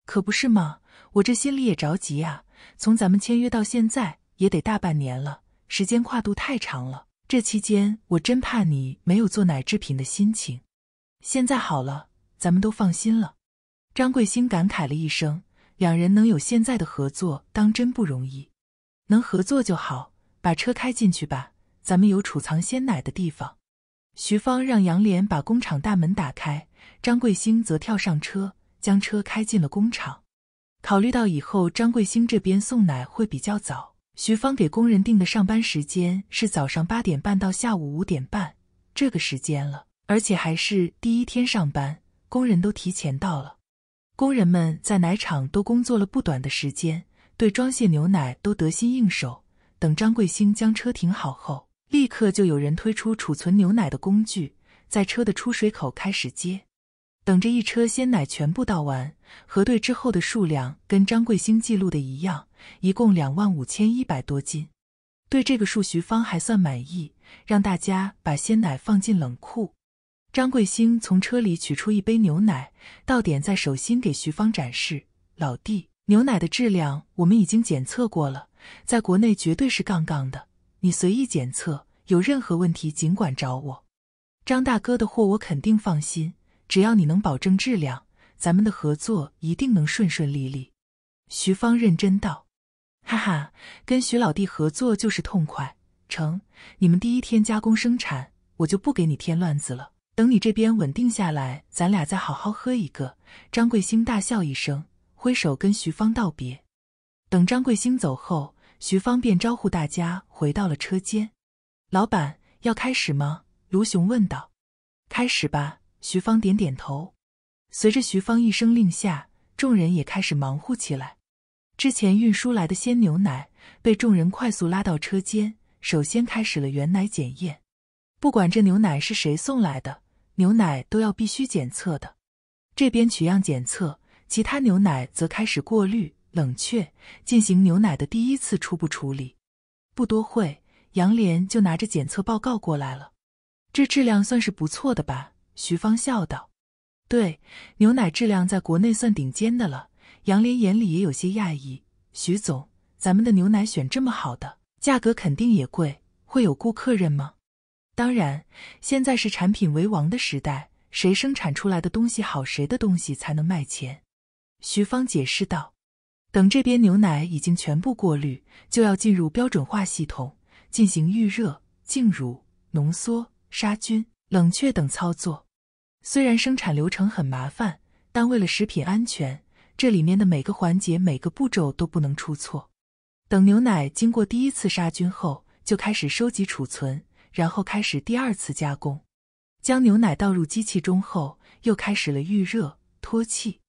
可不是嘛，我这心里也着急啊。从咱们签约到现在，也得大半年了，时间跨度太长了。”这期间，我真怕你没有做奶制品的心情。现在好了，咱们都放心了。张桂兴感慨了一声：“两人能有现在的合作，当真不容易。能合作就好，把车开进去吧。咱们有储藏鲜奶的地方。”徐芳让杨莲把工厂大门打开，张桂兴则跳上车，将车开进了工厂。考虑到以后张桂兴这边送奶会比较早。徐芳给工人定的上班时间是早上八点半到下午五点半这个时间了，而且还是第一天上班，工人都提前到了。工人们在奶场都工作了不短的时间，对装卸牛奶都得心应手。等张贵兴将车停好后，立刻就有人推出储存牛奶的工具，在车的出水口开始接。等着一车鲜奶全部倒完，核对之后的数量跟张桂兴记录的一样，一共两万五千一百多斤。对这个数，徐芳还算满意，让大家把鲜奶放进冷库。张桂兴从车里取出一杯牛奶，倒点在手心给徐芳展示：“老弟，牛奶的质量我们已经检测过了，在国内绝对是杠杠的。你随意检测，有任何问题尽管找我。张大哥的货，我肯定放心。”只要你能保证质量，咱们的合作一定能顺顺利利。”徐芳认真道，“哈哈，跟徐老弟合作就是痛快。成，你们第一天加工生产，我就不给你添乱子了。等你这边稳定下来，咱俩再好好喝一个。”张贵兴大笑一声，挥手跟徐芳道别。等张贵兴走后，徐芳便招呼大家回到了车间。“老板，要开始吗？”卢雄问道。“开始吧。”徐芳点点头，随着徐芳一声令下，众人也开始忙活起来。之前运输来的鲜牛奶被众人快速拉到车间，首先开始了原奶检验。不管这牛奶是谁送来的，牛奶都要必须检测的。这边取样检测，其他牛奶则开始过滤、冷却，进行牛奶的第一次初步处理。不多会，杨莲就拿着检测报告过来了。这质量算是不错的吧？徐芳笑道：“对，牛奶质量在国内算顶尖的了。”杨林眼里也有些讶异：“徐总，咱们的牛奶选这么好的，价格肯定也贵，会有顾客认吗？”“当然，现在是产品为王的时代，谁生产出来的东西好，谁的东西才能卖钱。”徐芳解释道：“等这边牛奶已经全部过滤，就要进入标准化系统，进行预热、净乳、浓缩、杀菌。”冷却等操作，虽然生产流程很麻烦，但为了食品安全，这里面的每个环节、每个步骤都不能出错。等牛奶经过第一次杀菌后，就开始收集储存，然后开始第二次加工。将牛奶倒入机器中后，又开始了预热、脱气。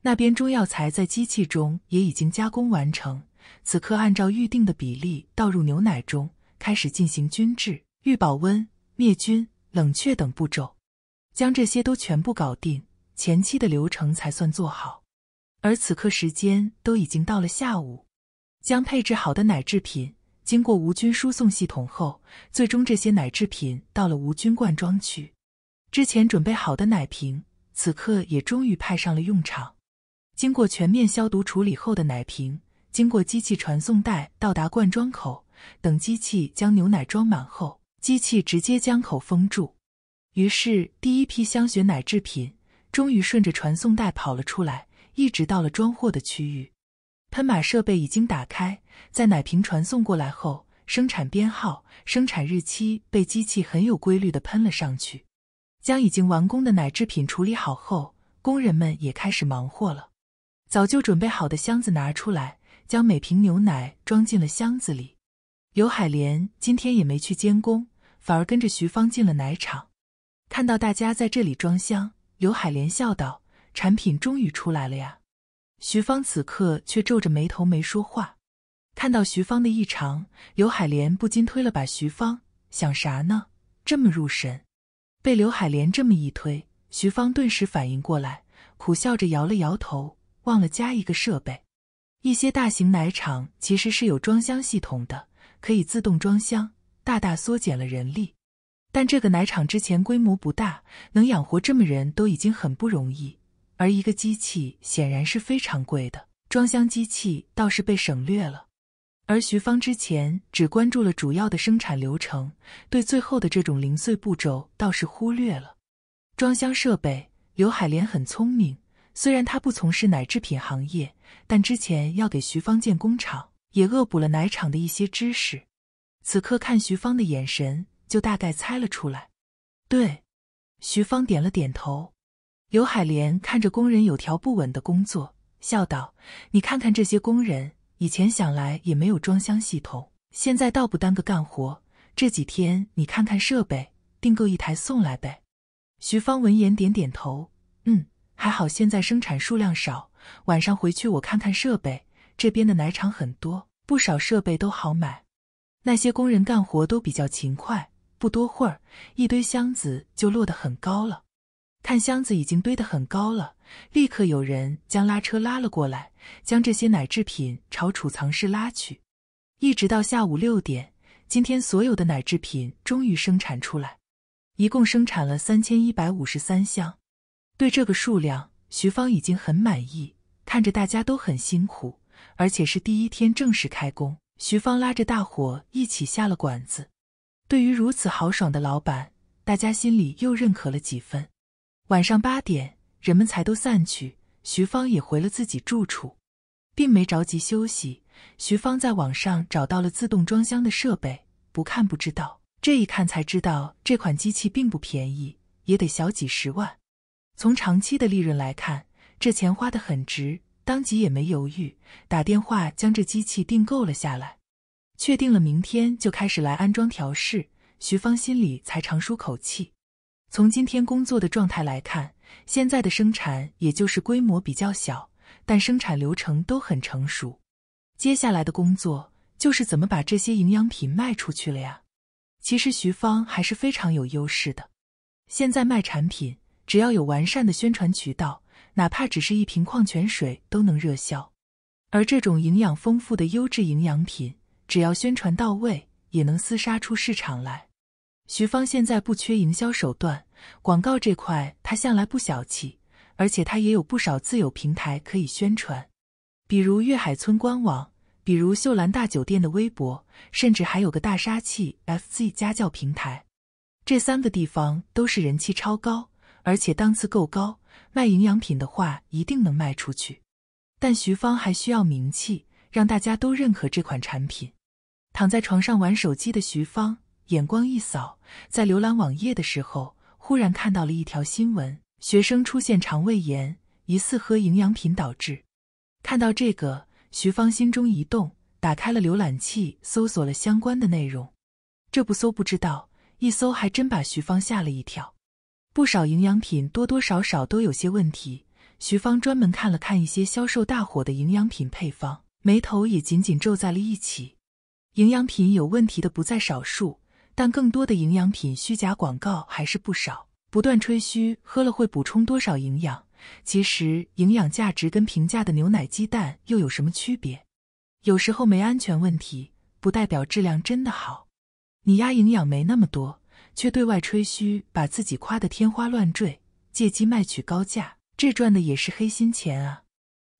那边中药材在机器中也已经加工完成，此刻按照预定的比例倒入牛奶中，开始进行均质、预保温、灭菌。冷却等步骤，将这些都全部搞定，前期的流程才算做好。而此刻时间都已经到了下午，将配置好的奶制品经过无菌输送系统后，最终这些奶制品到了无菌灌装区。之前准备好的奶瓶，此刻也终于派上了用场。经过全面消毒处理后的奶瓶，经过机器传送带到达灌装口，等机器将牛奶装满后。机器直接将口封住，于是第一批香雪奶制品终于顺着传送带跑了出来，一直到了装货的区域。喷码设备已经打开，在奶瓶传送过来后，生产编号、生产日期被机器很有规律的喷了上去。将已经完工的奶制品处理好后，工人们也开始忙活了，早就准备好的箱子拿出来，将每瓶牛奶装进了箱子里。刘海莲今天也没去监工，反而跟着徐芳进了奶厂。看到大家在这里装箱，刘海莲笑道：“产品终于出来了呀。”徐芳此刻却皱着眉头没说话。看到徐芳的异常，刘海莲不禁推了把徐芳：“想啥呢？这么入神？”被刘海莲这么一推，徐芳顿时反应过来，苦笑着摇了摇头：“忘了加一个设备。一些大型奶厂其实是有装箱系统的。”可以自动装箱，大大缩减了人力。但这个奶厂之前规模不大，能养活这么人都已经很不容易。而一个机器显然是非常贵的，装箱机器倒是被省略了。而徐芳之前只关注了主要的生产流程，对最后的这种零碎步骤倒是忽略了。装箱设备，刘海莲很聪明。虽然她不从事奶制品行业，但之前要给徐芳建工厂。也恶补了奶厂的一些知识，此刻看徐芳的眼神，就大概猜了出来。对，徐芳点了点头。刘海莲看着工人有条不紊的工作，笑道：“你看看这些工人，以前想来也没有装箱系统，现在倒不耽搁干活。这几天你看看设备，订购一台送来呗。”徐芳闻言点点头：“嗯，还好，现在生产数量少。晚上回去我看看设备。”这边的奶厂很多，不少设备都好买。那些工人干活都比较勤快，不多会儿，一堆箱子就摞得很高了。看箱子已经堆得很高了，立刻有人将拉车拉了过来，将这些奶制品朝储藏室拉去。一直到下午六点，今天所有的奶制品终于生产出来，一共生产了三千一百五十三箱。对这个数量，徐芳已经很满意，看着大家都很辛苦。而且是第一天正式开工，徐芳拉着大伙一起下了馆子。对于如此豪爽的老板，大家心里又认可了几分。晚上八点，人们才都散去，徐芳也回了自己住处，并没着急休息。徐芳在网上找到了自动装箱的设备，不看不知道，这一看才知道这款机器并不便宜，也得小几十万。从长期的利润来看，这钱花得很值。当即也没犹豫，打电话将这机器订购了下来，确定了明天就开始来安装调试。徐芳心里才长舒口气。从今天工作的状态来看，现在的生产也就是规模比较小，但生产流程都很成熟。接下来的工作就是怎么把这些营养品卖出去了呀。其实徐芳还是非常有优势的，现在卖产品，只要有完善的宣传渠道。哪怕只是一瓶矿泉水都能热销，而这种营养丰富的优质营养品，只要宣传到位，也能厮杀出市场来。徐芳现在不缺营销手段，广告这块她向来不小气，而且他也有不少自有平台可以宣传，比如粤海村官网，比如秀兰大酒店的微博，甚至还有个大杀器 FZ 家教平台，这三个地方都是人气超高，而且档次够高。卖营养品的话，一定能卖出去。但徐芳还需要名气，让大家都认可这款产品。躺在床上玩手机的徐芳，眼光一扫，在浏览网页的时候，忽然看到了一条新闻：学生出现肠胃炎，疑似喝营养品导致。看到这个，徐芳心中一动，打开了浏览器，搜索了相关的内容。这不搜不知道，一搜还真把徐芳吓了一跳。不少营养品多多少少都有些问题。徐芳专门看了看一些销售大火的营养品配方，眉头也紧紧皱在了一起。营养品有问题的不在少数，但更多的营养品虚假广告还是不少。不断吹嘘喝了会补充多少营养，其实营养价值跟平价的牛奶、鸡蛋又有什么区别？有时候没安全问题，不代表质量真的好。你压营养没那么多。却对外吹嘘，把自己夸得天花乱坠，借机卖取高价，这赚的也是黑心钱啊！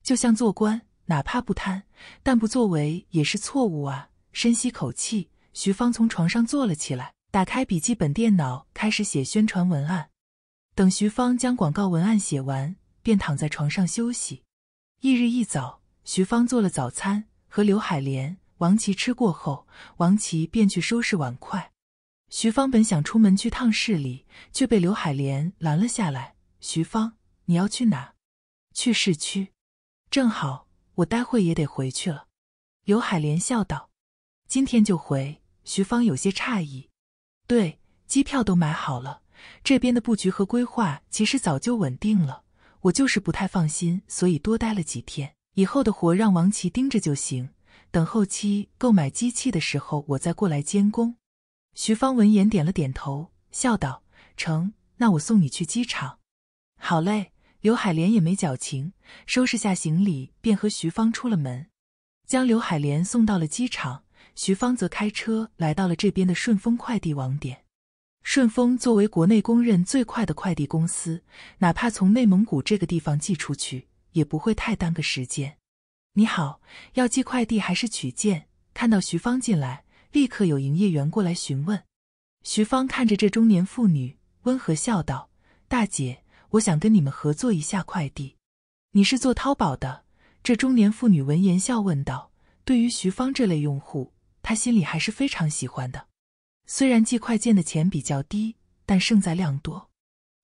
就像做官，哪怕不贪，但不作为也是错误啊！深吸口气，徐芳从床上坐了起来，打开笔记本电脑，开始写宣传文案。等徐芳将广告文案写完，便躺在床上休息。翌日一早，徐芳做了早餐，和刘海莲、王琦吃过后，王琦便去收拾碗筷。徐芳本想出门去趟市里，却被刘海莲拦了下来。“徐芳，你要去哪？”“去市区。”“正好，我待会也得回去了。”刘海莲笑道。“今天就回。”徐芳有些诧异。“对，机票都买好了。这边的布局和规划其实早就稳定了，我就是不太放心，所以多待了几天。以后的活让王琦盯着就行。等后期购买机器的时候，我再过来监工。”徐芳闻言点了点头，笑道：“成，那我送你去机场。”“好嘞。”刘海莲也没矫情，收拾下行李便和徐芳出了门，将刘海莲送到了机场。徐芳则开车来到了这边的顺丰快递网点。顺丰作为国内公认最快的快递公司，哪怕从内蒙古这个地方寄出去，也不会太耽搁时间。你好，要寄快递还是取件？看到徐芳进来。立刻有营业员过来询问，徐芳看着这中年妇女温和笑道：“大姐，我想跟你们合作一下快递。你是做淘宝的？”这中年妇女闻言笑问道：“对于徐芳这类用户，她心里还是非常喜欢的。虽然寄快件的钱比较低，但胜在量多。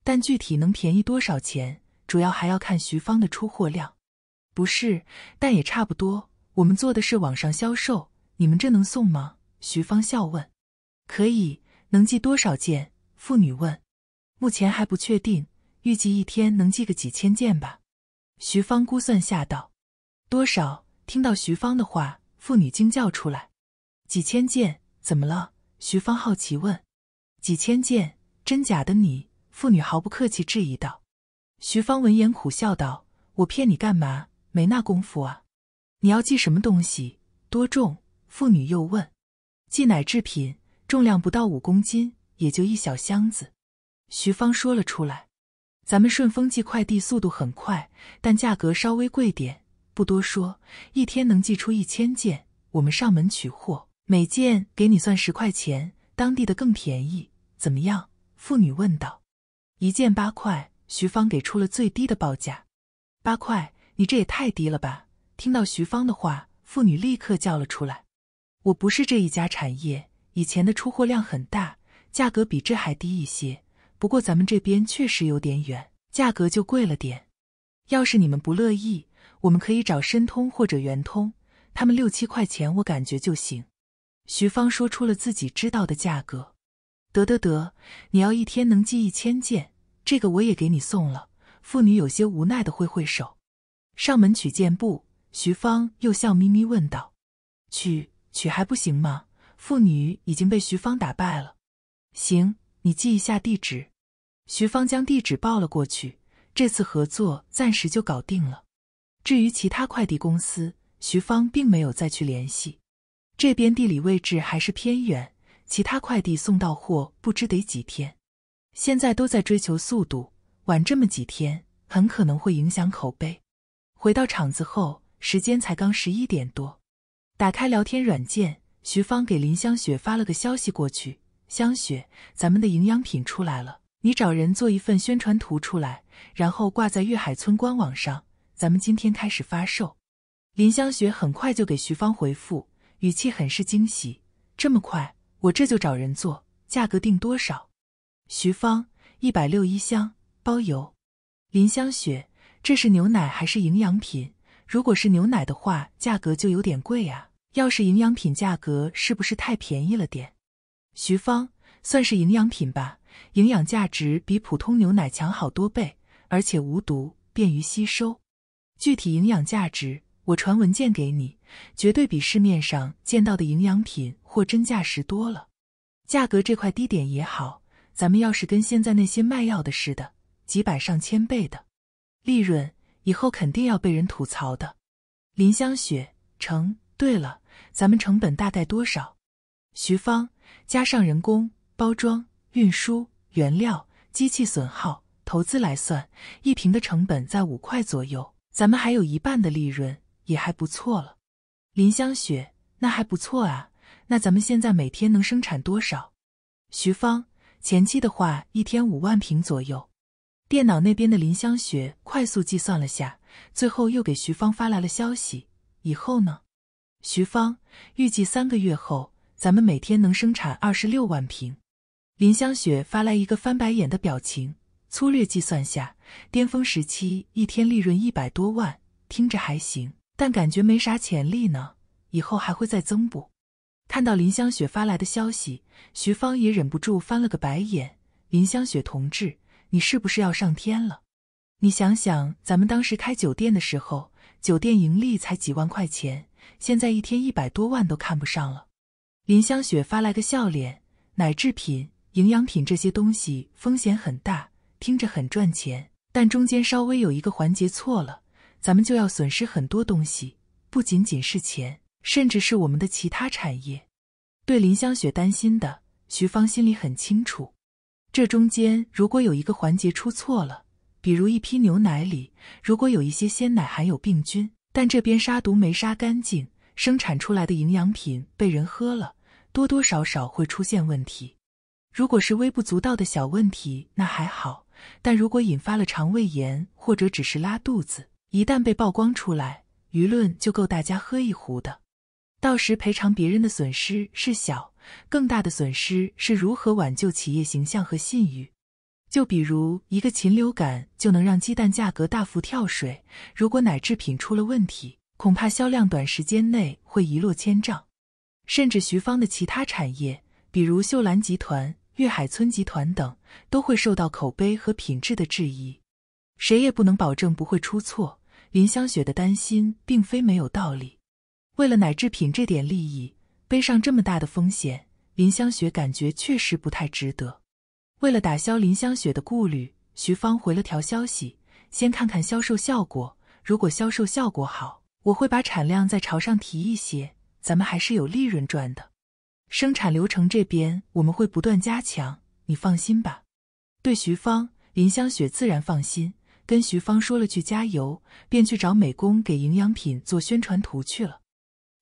但具体能便宜多少钱，主要还要看徐芳的出货量。不是，但也差不多。我们做的是网上销售，你们这能送吗？”徐芳笑问：“可以能寄多少件？”妇女问：“目前还不确定，预计一天能寄个几千件吧。”徐芳估算下道：“多少？”听到徐芳的话，妇女惊叫出来：“几千件？怎么了？”徐芳好奇问：“几千件，真假的你？”妇女毫不客气质疑道。徐芳闻言苦笑道：“我骗你干嘛？没那功夫啊！你要寄什么东西？多重？”妇女又问。寄奶制品，重量不到五公斤，也就一小箱子。徐芳说了出来：“咱们顺丰寄快递速度很快，但价格稍微贵点。不多说，一天能寄出一千件。我们上门取货，每件给你算十块钱，当地的更便宜。怎么样？”妇女问道。“一件八块。”徐芳给出了最低的报价。“八块？你这也太低了吧！”听到徐芳的话，妇女立刻叫了出来。我不是这一家产业，以前的出货量很大，价格比这还低一些。不过咱们这边确实有点远，价格就贵了点。要是你们不乐意，我们可以找申通或者圆通，他们六七块钱我感觉就行。徐芳说出了自己知道的价格。得得得，你要一天能寄一千件，这个我也给你送了。妇女有些无奈的挥挥手，上门取件布。徐芳又笑眯眯问道。去。取还不行吗？妇女已经被徐芳打败了。行，你记一下地址。徐芳将地址报了过去。这次合作暂时就搞定了。至于其他快递公司，徐芳并没有再去联系。这边地理位置还是偏远，其他快递送到货不知得几天。现在都在追求速度，晚这么几天很可能会影响口碑。回到厂子后，时间才刚十一点多。打开聊天软件，徐芳给林香雪发了个消息过去：“香雪，咱们的营养品出来了，你找人做一份宣传图出来，然后挂在粤海村官网上，咱们今天开始发售。”林香雪很快就给徐芳回复，语气很是惊喜：“这么快？我这就找人做，价格定多少？”徐芳：一百六一箱，包邮。林香雪：这是牛奶还是营养品？如果是牛奶的话，价格就有点贵啊。要是营养品价格是不是太便宜了点？徐芳算是营养品吧，营养价值比普通牛奶强好多倍，而且无毒，便于吸收。具体营养价值我传文件给你，绝对比市面上见到的营养品货真价实多了。价格这块低点也好，咱们要是跟现在那些卖药的似的，几百上千倍的利润，以后肯定要被人吐槽的。林香雪成，对了。咱们成本大概多少？徐芳，加上人工、包装、运输、原料、机器损耗、投资来算，一瓶的成本在五块左右。咱们还有一半的利润，也还不错了。林香雪，那还不错啊。那咱们现在每天能生产多少？徐芳，前期的话，一天五万瓶左右。电脑那边的林香雪快速计算了下，最后又给徐芳发来了消息。以后呢？徐芳预计三个月后，咱们每天能生产二十六万瓶。林香雪发来一个翻白眼的表情。粗略计算下，巅峰时期一天利润一百多万，听着还行，但感觉没啥潜力呢。以后还会再增不？看到林香雪发来的消息，徐芳也忍不住翻了个白眼。林香雪同志，你是不是要上天了？你想想，咱们当时开酒店的时候，酒店盈利才几万块钱。现在一天一百多万都看不上了。林香雪发来个笑脸。奶制品、营养品这些东西风险很大，听着很赚钱，但中间稍微有一个环节错了，咱们就要损失很多东西，不仅仅是钱，甚至是我们的其他产业。对林香雪担心的，徐芳心里很清楚。这中间如果有一个环节出错了，比如一批牛奶里如果有一些鲜奶含有病菌。但这边杀毒没杀干净，生产出来的营养品被人喝了，多多少少会出现问题。如果是微不足道的小问题，那还好；但如果引发了肠胃炎，或者只是拉肚子，一旦被曝光出来，舆论就够大家喝一壶的。到时赔偿别人的损失是小，更大的损失是如何挽救企业形象和信誉。就比如一个禽流感就能让鸡蛋价格大幅跳水，如果奶制品出了问题，恐怕销量短时间内会一落千丈，甚至徐芳的其他产业，比如秀兰集团、粤海村集团等，都会受到口碑和品质的质疑。谁也不能保证不会出错，林香雪的担心并非没有道理。为了奶制品这点利益，背上这么大的风险，林香雪感觉确实不太值得。为了打消林香雪的顾虑，徐芳回了条消息：“先看看销售效果，如果销售效果好，我会把产量再朝上提一些，咱们还是有利润赚的。生产流程这边我们会不断加强，你放心吧。”对徐芳，林香雪自然放心，跟徐芳说了句加油，便去找美工给营养品做宣传图去了。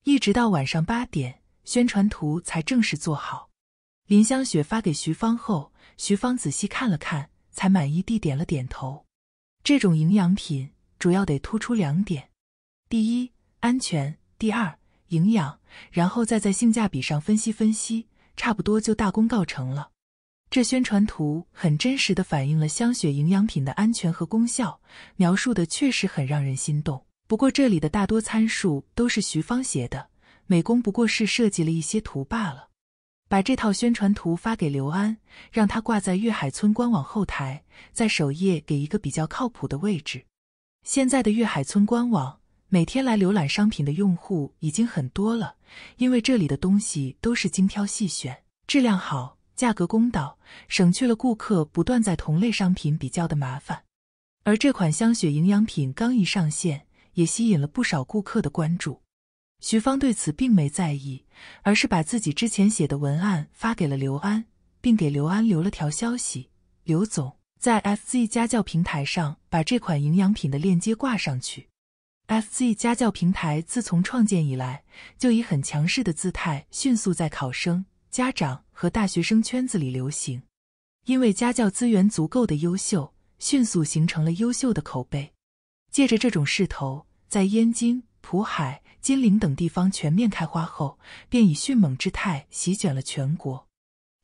一直到晚上八点，宣传图才正式做好。林香雪发给徐芳后。徐芳仔细看了看，才满意地点了点头。这种营养品主要得突出两点：第一，安全；第二，营养。然后再在性价比上分析分析，差不多就大功告成了。这宣传图很真实地反映了香雪营养品的安全和功效，描述的确实很让人心动。不过这里的大多参数都是徐芳写的，美工不过是设计了一些图罢了。把这套宣传图发给刘安，让他挂在粤海村官网后台，在首页给一个比较靠谱的位置。现在的粤海村官网，每天来浏览商品的用户已经很多了，因为这里的东西都是精挑细选，质量好，价格公道，省去了顾客不断在同类商品比较的麻烦。而这款香雪营养品刚一上线，也吸引了不少顾客的关注。徐芳对此并没在意，而是把自己之前写的文案发给了刘安，并给刘安留了条消息：“刘总，在 FZ 家教平台上把这款营养品的链接挂上去。”FZ 家教平台自从创建以来，就以很强势的姿态迅速在考生、家长和大学生圈子里流行，因为家教资源足够的优秀，迅速形成了优秀的口碑。借着这种势头，在燕京、浦海。金陵等地方全面开花后，便以迅猛之态席卷了全国。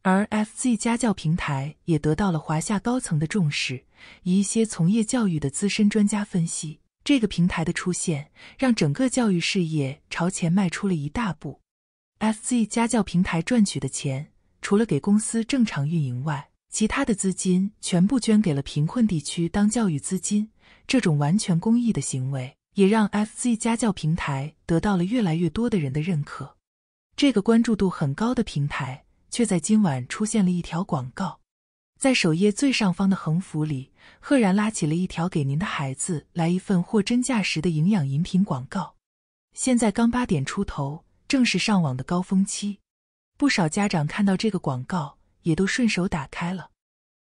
而 FZ 家教平台也得到了华夏高层的重视。以一些从业教育的资深专家分析，这个平台的出现让整个教育事业朝前迈出了一大步。FZ 家教平台赚取的钱，除了给公司正常运营外，其他的资金全部捐给了贫困地区当教育资金。这种完全公益的行为。也让 FZ 家教平台得到了越来越多的人的认可。这个关注度很高的平台，却在今晚出现了一条广告，在首页最上方的横幅里，赫然拉起了一条“给您的孩子来一份货真价实的营养饮品”广告。现在刚八点出头，正是上网的高峰期，不少家长看到这个广告，也都顺手打开了。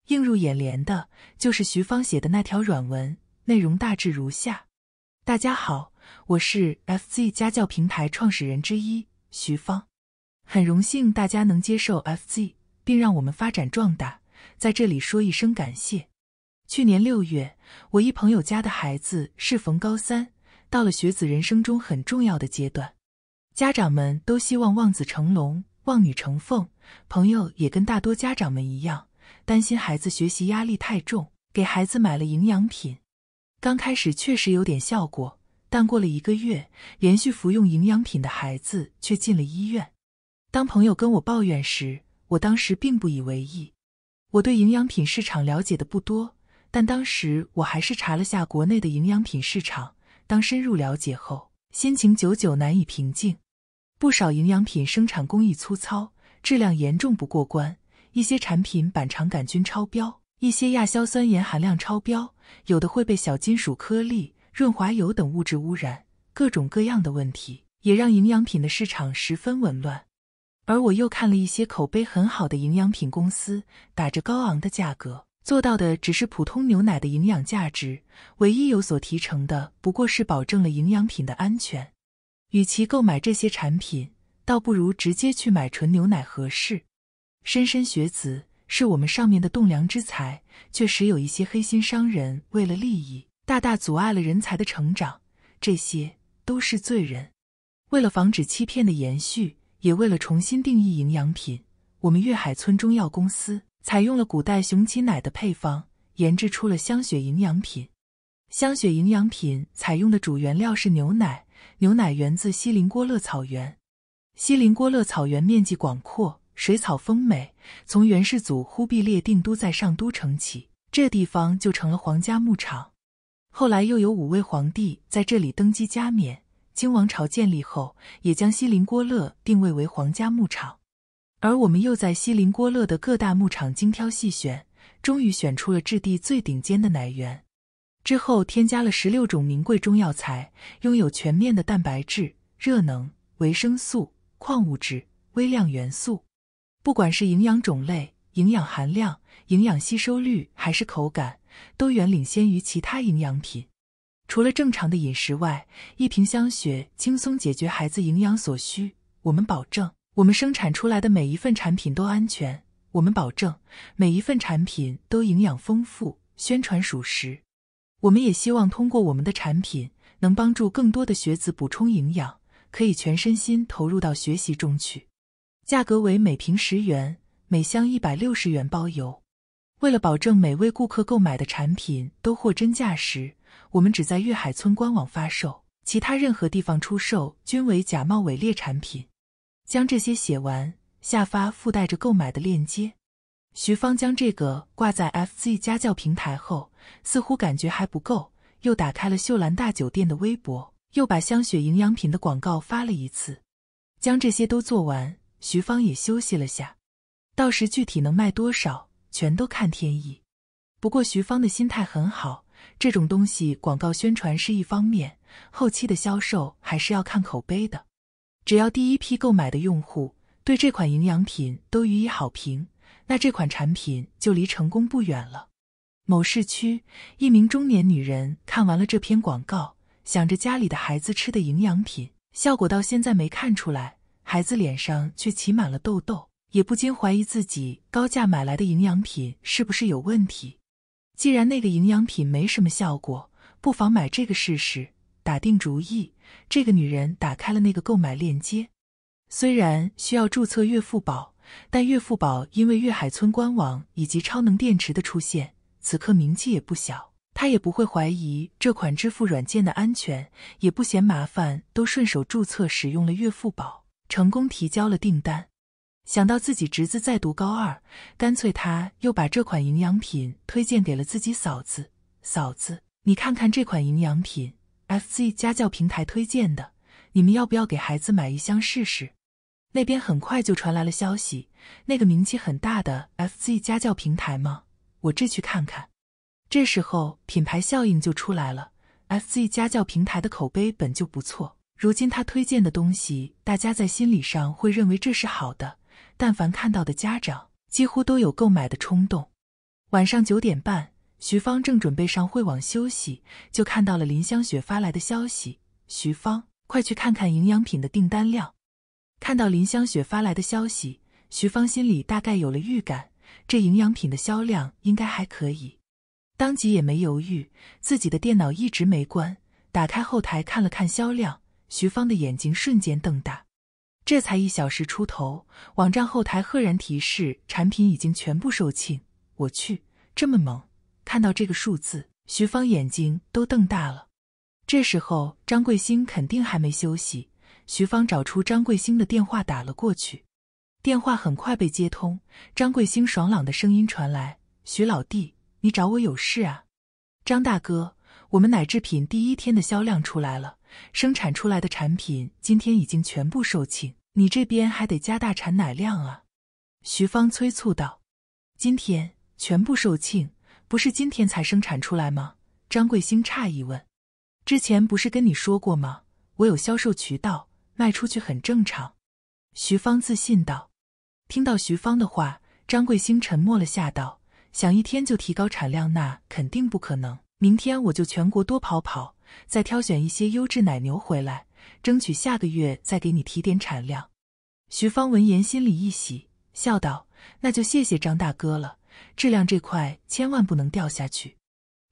映入眼帘的就是徐芳写的那条软文，内容大致如下。大家好，我是 FZ 家教平台创始人之一徐芳，很荣幸大家能接受 FZ，并让我们发展壮大，在这里说一声感谢。去年六月，我一朋友家的孩子适逢高三，到了学子人生中很重要的阶段，家长们都希望望子成龙、望女成凤，朋友也跟大多家长们一样，担心孩子学习压力太重，给孩子买了营养品。刚开始确实有点效果，但过了一个月，连续服用营养品的孩子却进了医院。当朋友跟我抱怨时，我当时并不以为意。我对营养品市场了解的不多，但当时我还是查了下国内的营养品市场。当深入了解后，心情久久难以平静。不少营养品生产工艺粗糙，质量严重不过关，一些产品板肠杆菌超标。一些亚硝酸盐含量超标，有的会被小金属颗粒、润滑油等物质污染，各种各样的问题也让营养品的市场十分紊乱。而我又看了一些口碑很好的营养品公司，打着高昂的价格，做到的只是普通牛奶的营养价值，唯一有所提成的不过是保证了营养品的安全。与其购买这些产品，倒不如直接去买纯牛奶合适。莘莘学子。是我们上面的栋梁之才，确实有一些黑心商人为了利益，大大阻碍了人才的成长，这些都是罪人。为了防止欺骗的延续，也为了重新定义营养品，我们粤海村中药公司采用了古代雄奇奶的配方，研制出了香雪营养品。香雪营养品采用的主原料是牛奶，牛奶源自锡林郭勒草原。锡林郭勒草原面积广阔。水草丰美，从元世祖忽必烈定都在上都城起，这地方就成了皇家牧场。后来又有五位皇帝在这里登基加冕。清王朝建立后，也将锡林郭勒定位为皇家牧场。而我们又在锡林郭勒的各大牧场精挑细选，终于选出了质地最顶尖的奶源。之后添加了十六种名贵中药材，拥有全面的蛋白质、热能、维生素、矿物质、微量元素。不管是营养种类、营养含量、营养吸收率，还是口感，都远领先于其他营养品。除了正常的饮食外，一瓶香雪轻松解决孩子营养所需。我们保证，我们生产出来的每一份产品都安全。我们保证，每一份产品都营养丰富，宣传属实。我们也希望通过我们的产品，能帮助更多的学子补充营养，可以全身心投入到学习中去。价格为每瓶十元，每箱一百六十元包邮。为了保证每位顾客购买的产品都货真价实，我们只在粤海村官网发售，其他任何地方出售均为假冒伪劣产品。将这些写完，下发附带着购买的链接。徐芳将这个挂在 FZ 家教平台后，似乎感觉还不够，又打开了秀兰大酒店的微博，又把香雪营养品的广告发了一次。将这些都做完。徐芳也休息了下，到时具体能卖多少，全都看天意。不过徐芳的心态很好，这种东西广告宣传是一方面，后期的销售还是要看口碑的。只要第一批购买的用户对这款营养品都予以好评，那这款产品就离成功不远了。某市区，一名中年女人看完了这篇广告，想着家里的孩子吃的营养品效果到现在没看出来。孩子脸上却起满了痘痘，也不禁怀疑自己高价买来的营养品是不是有问题。既然那个营养品没什么效果，不妨买这个试试。打定主意，这个女人打开了那个购买链接。虽然需要注册月付宝，但月付宝因为粤海村官网以及超能电池的出现，此刻名气也不小。她也不会怀疑这款支付软件的安全，也不嫌麻烦，都顺手注册使用了月付宝。成功提交了订单，想到自己侄子在读高二，干脆他又把这款营养品推荐给了自己嫂子。嫂子，你看看这款营养品，FZ 家教平台推荐的，你们要不要给孩子买一箱试试？那边很快就传来了消息，那个名气很大的 FZ 家教平台吗？我这去看看。这时候品牌效应就出来了，FZ 家教平台的口碑本就不错。如今他推荐的东西，大家在心理上会认为这是好的。但凡看到的家长，几乎都有购买的冲动。晚上九点半，徐芳正准备上会网休息，就看到了林香雪发来的消息：“徐芳，快去看看营养品的订单量。”看到林香雪发来的消息，徐芳心里大概有了预感，这营养品的销量应该还可以。当即也没犹豫，自己的电脑一直没关，打开后台看了看销量。徐芳的眼睛瞬间瞪大，这才一小时出头，网站后台赫然提示产品已经全部售罄。我去，这么猛！看到这个数字，徐芳眼睛都瞪大了。这时候，张贵兴肯定还没休息，徐芳找出张贵兴的电话打了过去。电话很快被接通，张贵兴爽朗的声音传来：“徐老弟，你找我有事啊？”“张大哥，我们奶制品第一天的销量出来了。”生产出来的产品今天已经全部售罄，你这边还得加大产奶量啊！”徐芳催促道。“今天全部售罄，不是今天才生产出来吗？”张贵兴诧异问。“之前不是跟你说过吗？我有销售渠道，卖出去很正常。”徐芳自信道。听到徐芳的话，张贵兴沉默了下，道：“想一天就提高产量，那肯定不可能。明天我就全国多跑跑。”再挑选一些优质奶牛回来，争取下个月再给你提点产量。徐芳闻言心里一喜，笑道：“那就谢谢张大哥了。质量这块千万不能掉下去。”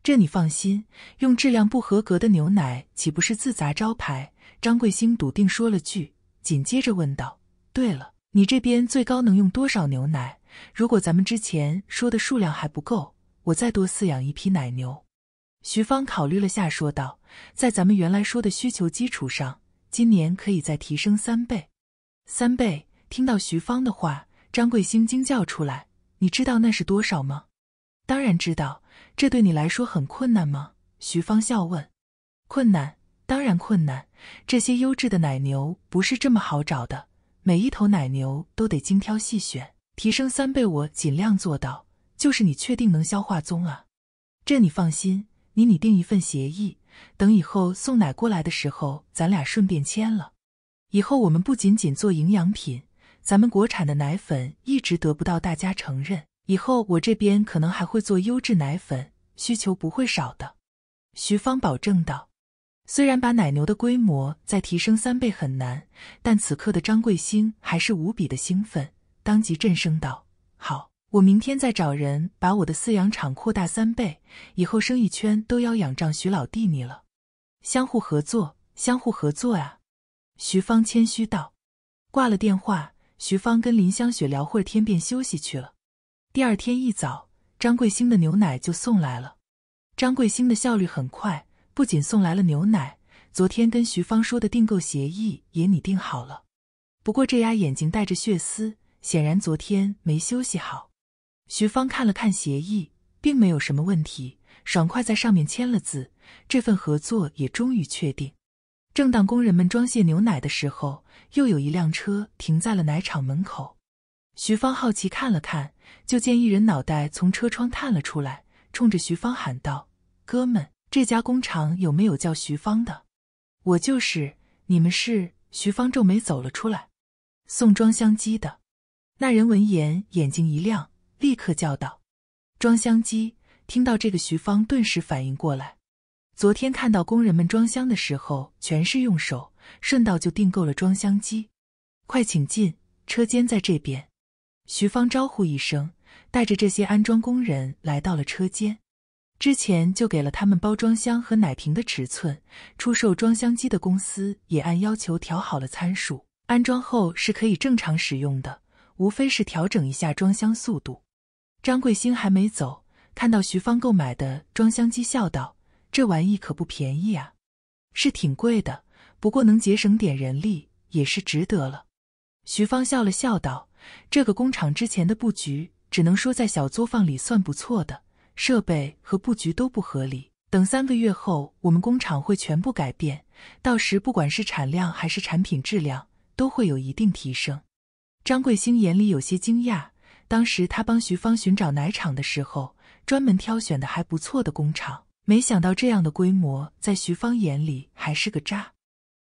这你放心，用质量不合格的牛奶岂不是自砸招牌？张贵兴笃定说了句，紧接着问道：“对了，你这边最高能用多少牛奶？如果咱们之前说的数量还不够，我再多饲养一批奶牛。”徐芳考虑了下，说道。在咱们原来说的需求基础上，今年可以再提升三倍，三倍！听到徐芳的话，张桂兴惊叫出来：“你知道那是多少吗？”“当然知道。”“这对你来说很困难吗？”徐芳笑问。“困难，当然困难。这些优质的奶牛不是这么好找的，每一头奶牛都得精挑细选。提升三倍，我尽量做到。就是你确定能消化宗啊？”“这你放心，你拟定一份协议。”等以后送奶过来的时候，咱俩顺便签了。以后我们不仅仅做营养品，咱们国产的奶粉一直得不到大家承认。以后我这边可能还会做优质奶粉，需求不会少的。徐芳保证道。虽然把奶牛的规模再提升三倍很难，但此刻的张贵兴还是无比的兴奋，当即振声道：“好。”我明天再找人把我的饲养场扩大三倍，以后生意圈都要仰仗徐老弟你了。相互合作，相互合作啊！徐芳谦虚道。挂了电话，徐芳跟林香雪聊会天，便休息去了。第二天一早，张桂兴的牛奶就送来了。张桂兴的效率很快，不仅送来了牛奶，昨天跟徐芳说的订购协议也拟定好了。不过这丫眼睛带着血丝，显然昨天没休息好。徐芳看了看协议，并没有什么问题，爽快在上面签了字。这份合作也终于确定。正当工人们装卸牛奶的时候，又有一辆车停在了奶厂门口。徐芳好奇看了看，就见一人脑袋从车窗探了出来，冲着徐芳喊道：“哥们，这家工厂有没有叫徐芳的？我就是，你们是？”徐芳皱眉走了出来，送装箱机的。那人闻言，眼睛一亮。立刻叫道：“装箱机！”听到这个，徐芳顿时反应过来。昨天看到工人们装箱的时候，全是用手，顺道就订购了装箱机。快请进，车间在这边。徐芳招呼一声，带着这些安装工人来到了车间。之前就给了他们包装箱和奶瓶的尺寸，出售装箱机的公司也按要求调好了参数，安装后是可以正常使用的，无非是调整一下装箱速度。张贵兴还没走，看到徐芳购买的装箱机，笑道：“这玩意可不便宜啊，是挺贵的，不过能节省点人力，也是值得了。”徐芳笑了笑，道：“这个工厂之前的布局，只能说在小作坊里算不错的，设备和布局都不合理。等三个月后，我们工厂会全部改变，到时不管是产量还是产品质量，都会有一定提升。”张贵兴眼里有些惊讶。当时他帮徐芳寻找奶厂的时候，专门挑选的还不错的工厂，没想到这样的规模在徐芳眼里还是个渣。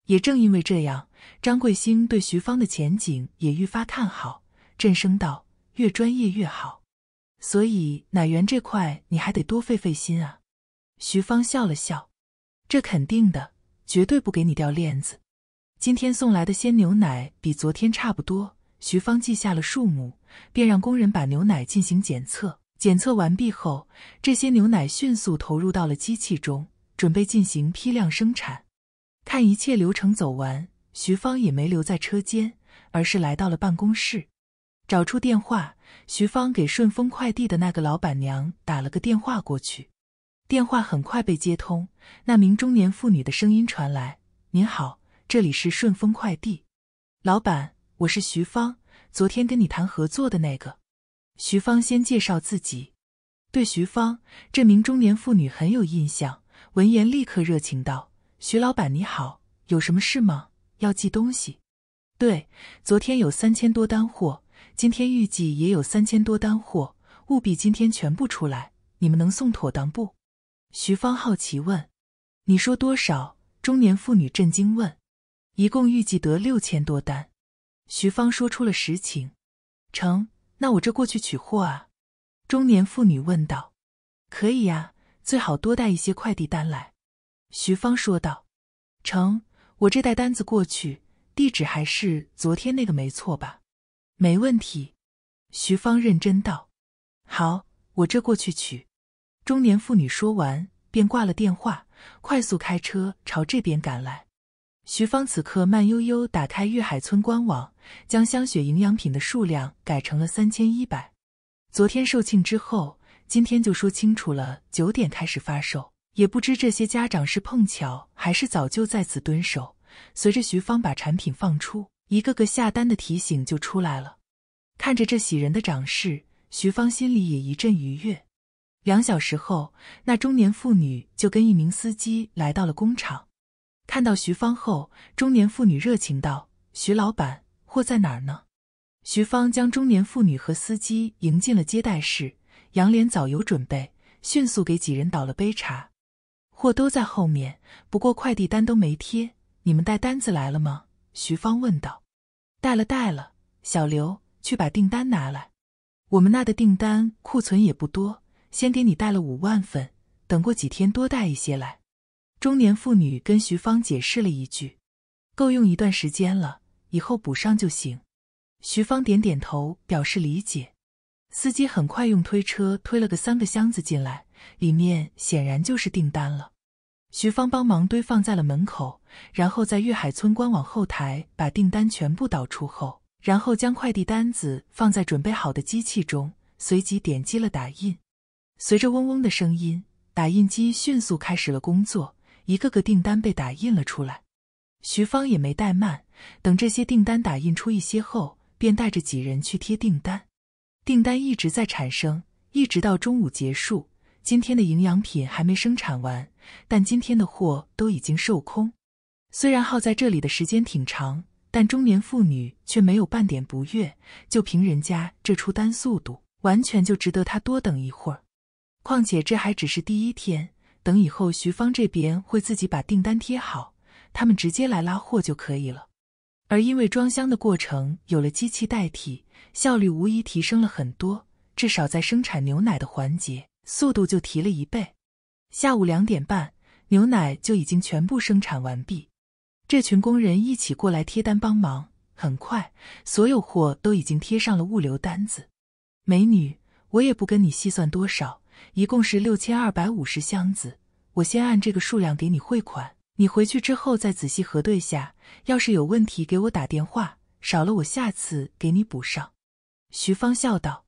也正因为这样，张贵兴对徐芳的前景也愈发看好，振声道：“越专业越好，所以奶源这块你还得多费费心啊。”徐芳笑了笑：“这肯定的，绝对不给你掉链子。今天送来的鲜牛奶比昨天差不多。”徐芳记下了数目，便让工人把牛奶进行检测。检测完毕后，这些牛奶迅速投入到了机器中，准备进行批量生产。看一切流程走完，徐芳也没留在车间，而是来到了办公室，找出电话，徐芳给顺丰快递的那个老板娘打了个电话过去。电话很快被接通，那名中年妇女的声音传来：“您好，这里是顺丰快递，老板。”我是徐芳，昨天跟你谈合作的那个。徐芳先介绍自己。对，徐芳，这名中年妇女很有印象。闻言，立刻热情道：“徐老板你好，有什么事吗？要寄东西？”“对，昨天有三千多单货，今天预计也有三千多单货，务必今天全部出来。你们能送妥当不？”徐芳好奇问。“你说多少？”中年妇女震惊问。“一共预计得六千多单。”徐芳说出了实情，成，那我这过去取货啊？中年妇女问道。可以呀，最好多带一些快递单来。徐芳说道。成，我这带单子过去，地址还是昨天那个没错吧？没问题。徐芳认真道。好，我这过去取。中年妇女说完便挂了电话，快速开车朝这边赶来。徐芳此刻慢悠悠打开玉海村官网，将香雪营养品的数量改成了三千一百。昨天售罄之后，今天就说清楚了，九点开始发售。也不知这些家长是碰巧还是早就在此蹲守。随着徐芳把产品放出，一个个下单的提醒就出来了。看着这喜人的涨势，徐芳心里也一阵愉悦。两小时后，那中年妇女就跟一名司机来到了工厂。看到徐芳后，中年妇女热情道：“徐老板，货在哪儿呢？”徐芳将中年妇女和司机迎进了接待室，杨莲早有准备，迅速给几人倒了杯茶。货都在后面，不过快递单都没贴，你们带单子来了吗？徐芳问道。带了，带了。小刘，去把订单拿来。我们那的订单库存也不多，先给你带了五万份，等过几天多带一些来。中年妇女跟徐芳解释了一句：“够用一段时间了，以后补上就行。”徐芳点点头，表示理解。司机很快用推车推了个三个箱子进来，里面显然就是订单了。徐芳帮忙堆放在了门口，然后在粤海村官网后台把订单全部导出后，然后将快递单子放在准备好的机器中，随即点击了打印。随着嗡嗡的声音，打印机迅速开始了工作。一个个订单被打印了出来，徐芳也没怠慢，等这些订单打印出一些后，便带着几人去贴订单。订单一直在产生，一直到中午结束。今天的营养品还没生产完，但今天的货都已经售空。虽然耗在这里的时间挺长，但中年妇女却没有半点不悦。就凭人家这出单速度，完全就值得她多等一会儿。况且这还只是第一天。等以后，徐芳这边会自己把订单贴好，他们直接来拉货就可以了。而因为装箱的过程有了机器代替，效率无疑提升了很多，至少在生产牛奶的环节，速度就提了一倍。下午两点半，牛奶就已经全部生产完毕。这群工人一起过来贴单帮忙，很快，所有货都已经贴上了物流单子。美女，我也不跟你细算多少。一共是六千二百五十箱子，我先按这个数量给你汇款，你回去之后再仔细核对下，要是有问题给我打电话，少了我下次给你补上。”徐芳笑道，“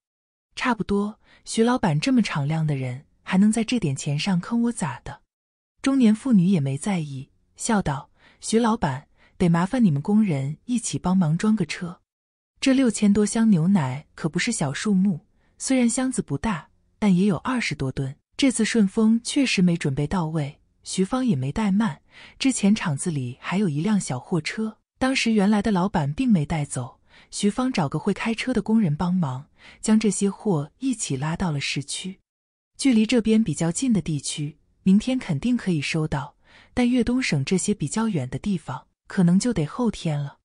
差不多，徐老板这么敞亮的人，还能在这点钱上坑我咋的？”中年妇女也没在意，笑道：“徐老板，得麻烦你们工人一起帮忙装个车，这六千多箱牛奶可不是小数目，虽然箱子不大。”但也有二十多吨，这次顺丰确实没准备到位。徐芳也没怠慢，之前厂子里还有一辆小货车，当时原来的老板并没带走。徐芳找个会开车的工人帮忙，将这些货一起拉到了市区，距离这边比较近的地区，明天肯定可以收到。但粤东省这些比较远的地方，可能就得后天了。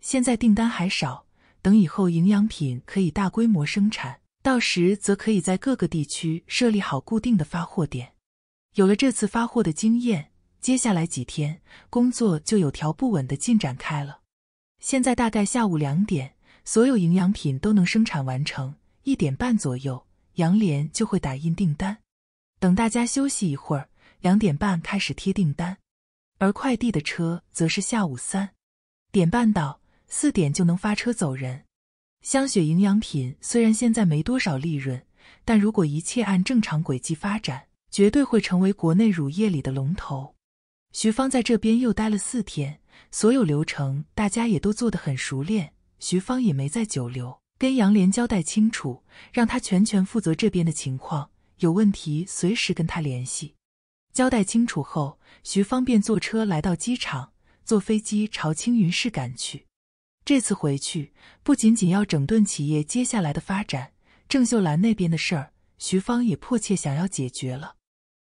现在订单还少，等以后营养品可以大规模生产。到时则可以在各个地区设立好固定的发货点。有了这次发货的经验，接下来几天工作就有条不紊的进展开了。现在大概下午两点，所有营养品都能生产完成。一点半左右，杨莲就会打印订单，等大家休息一会儿，两点半开始贴订单，而快递的车则是下午三点半到四点就能发车走人。香雪营养品虽然现在没多少利润，但如果一切按正常轨迹发展，绝对会成为国内乳业里的龙头。徐芳在这边又待了四天，所有流程大家也都做得很熟练。徐芳也没再久留，跟杨莲交代清楚，让他全权负责这边的情况，有问题随时跟他联系。交代清楚后，徐芳便坐车来到机场，坐飞机朝青云市赶去。这次回去，不仅仅要整顿企业接下来的发展，郑秀兰那边的事儿，徐芳也迫切想要解决了。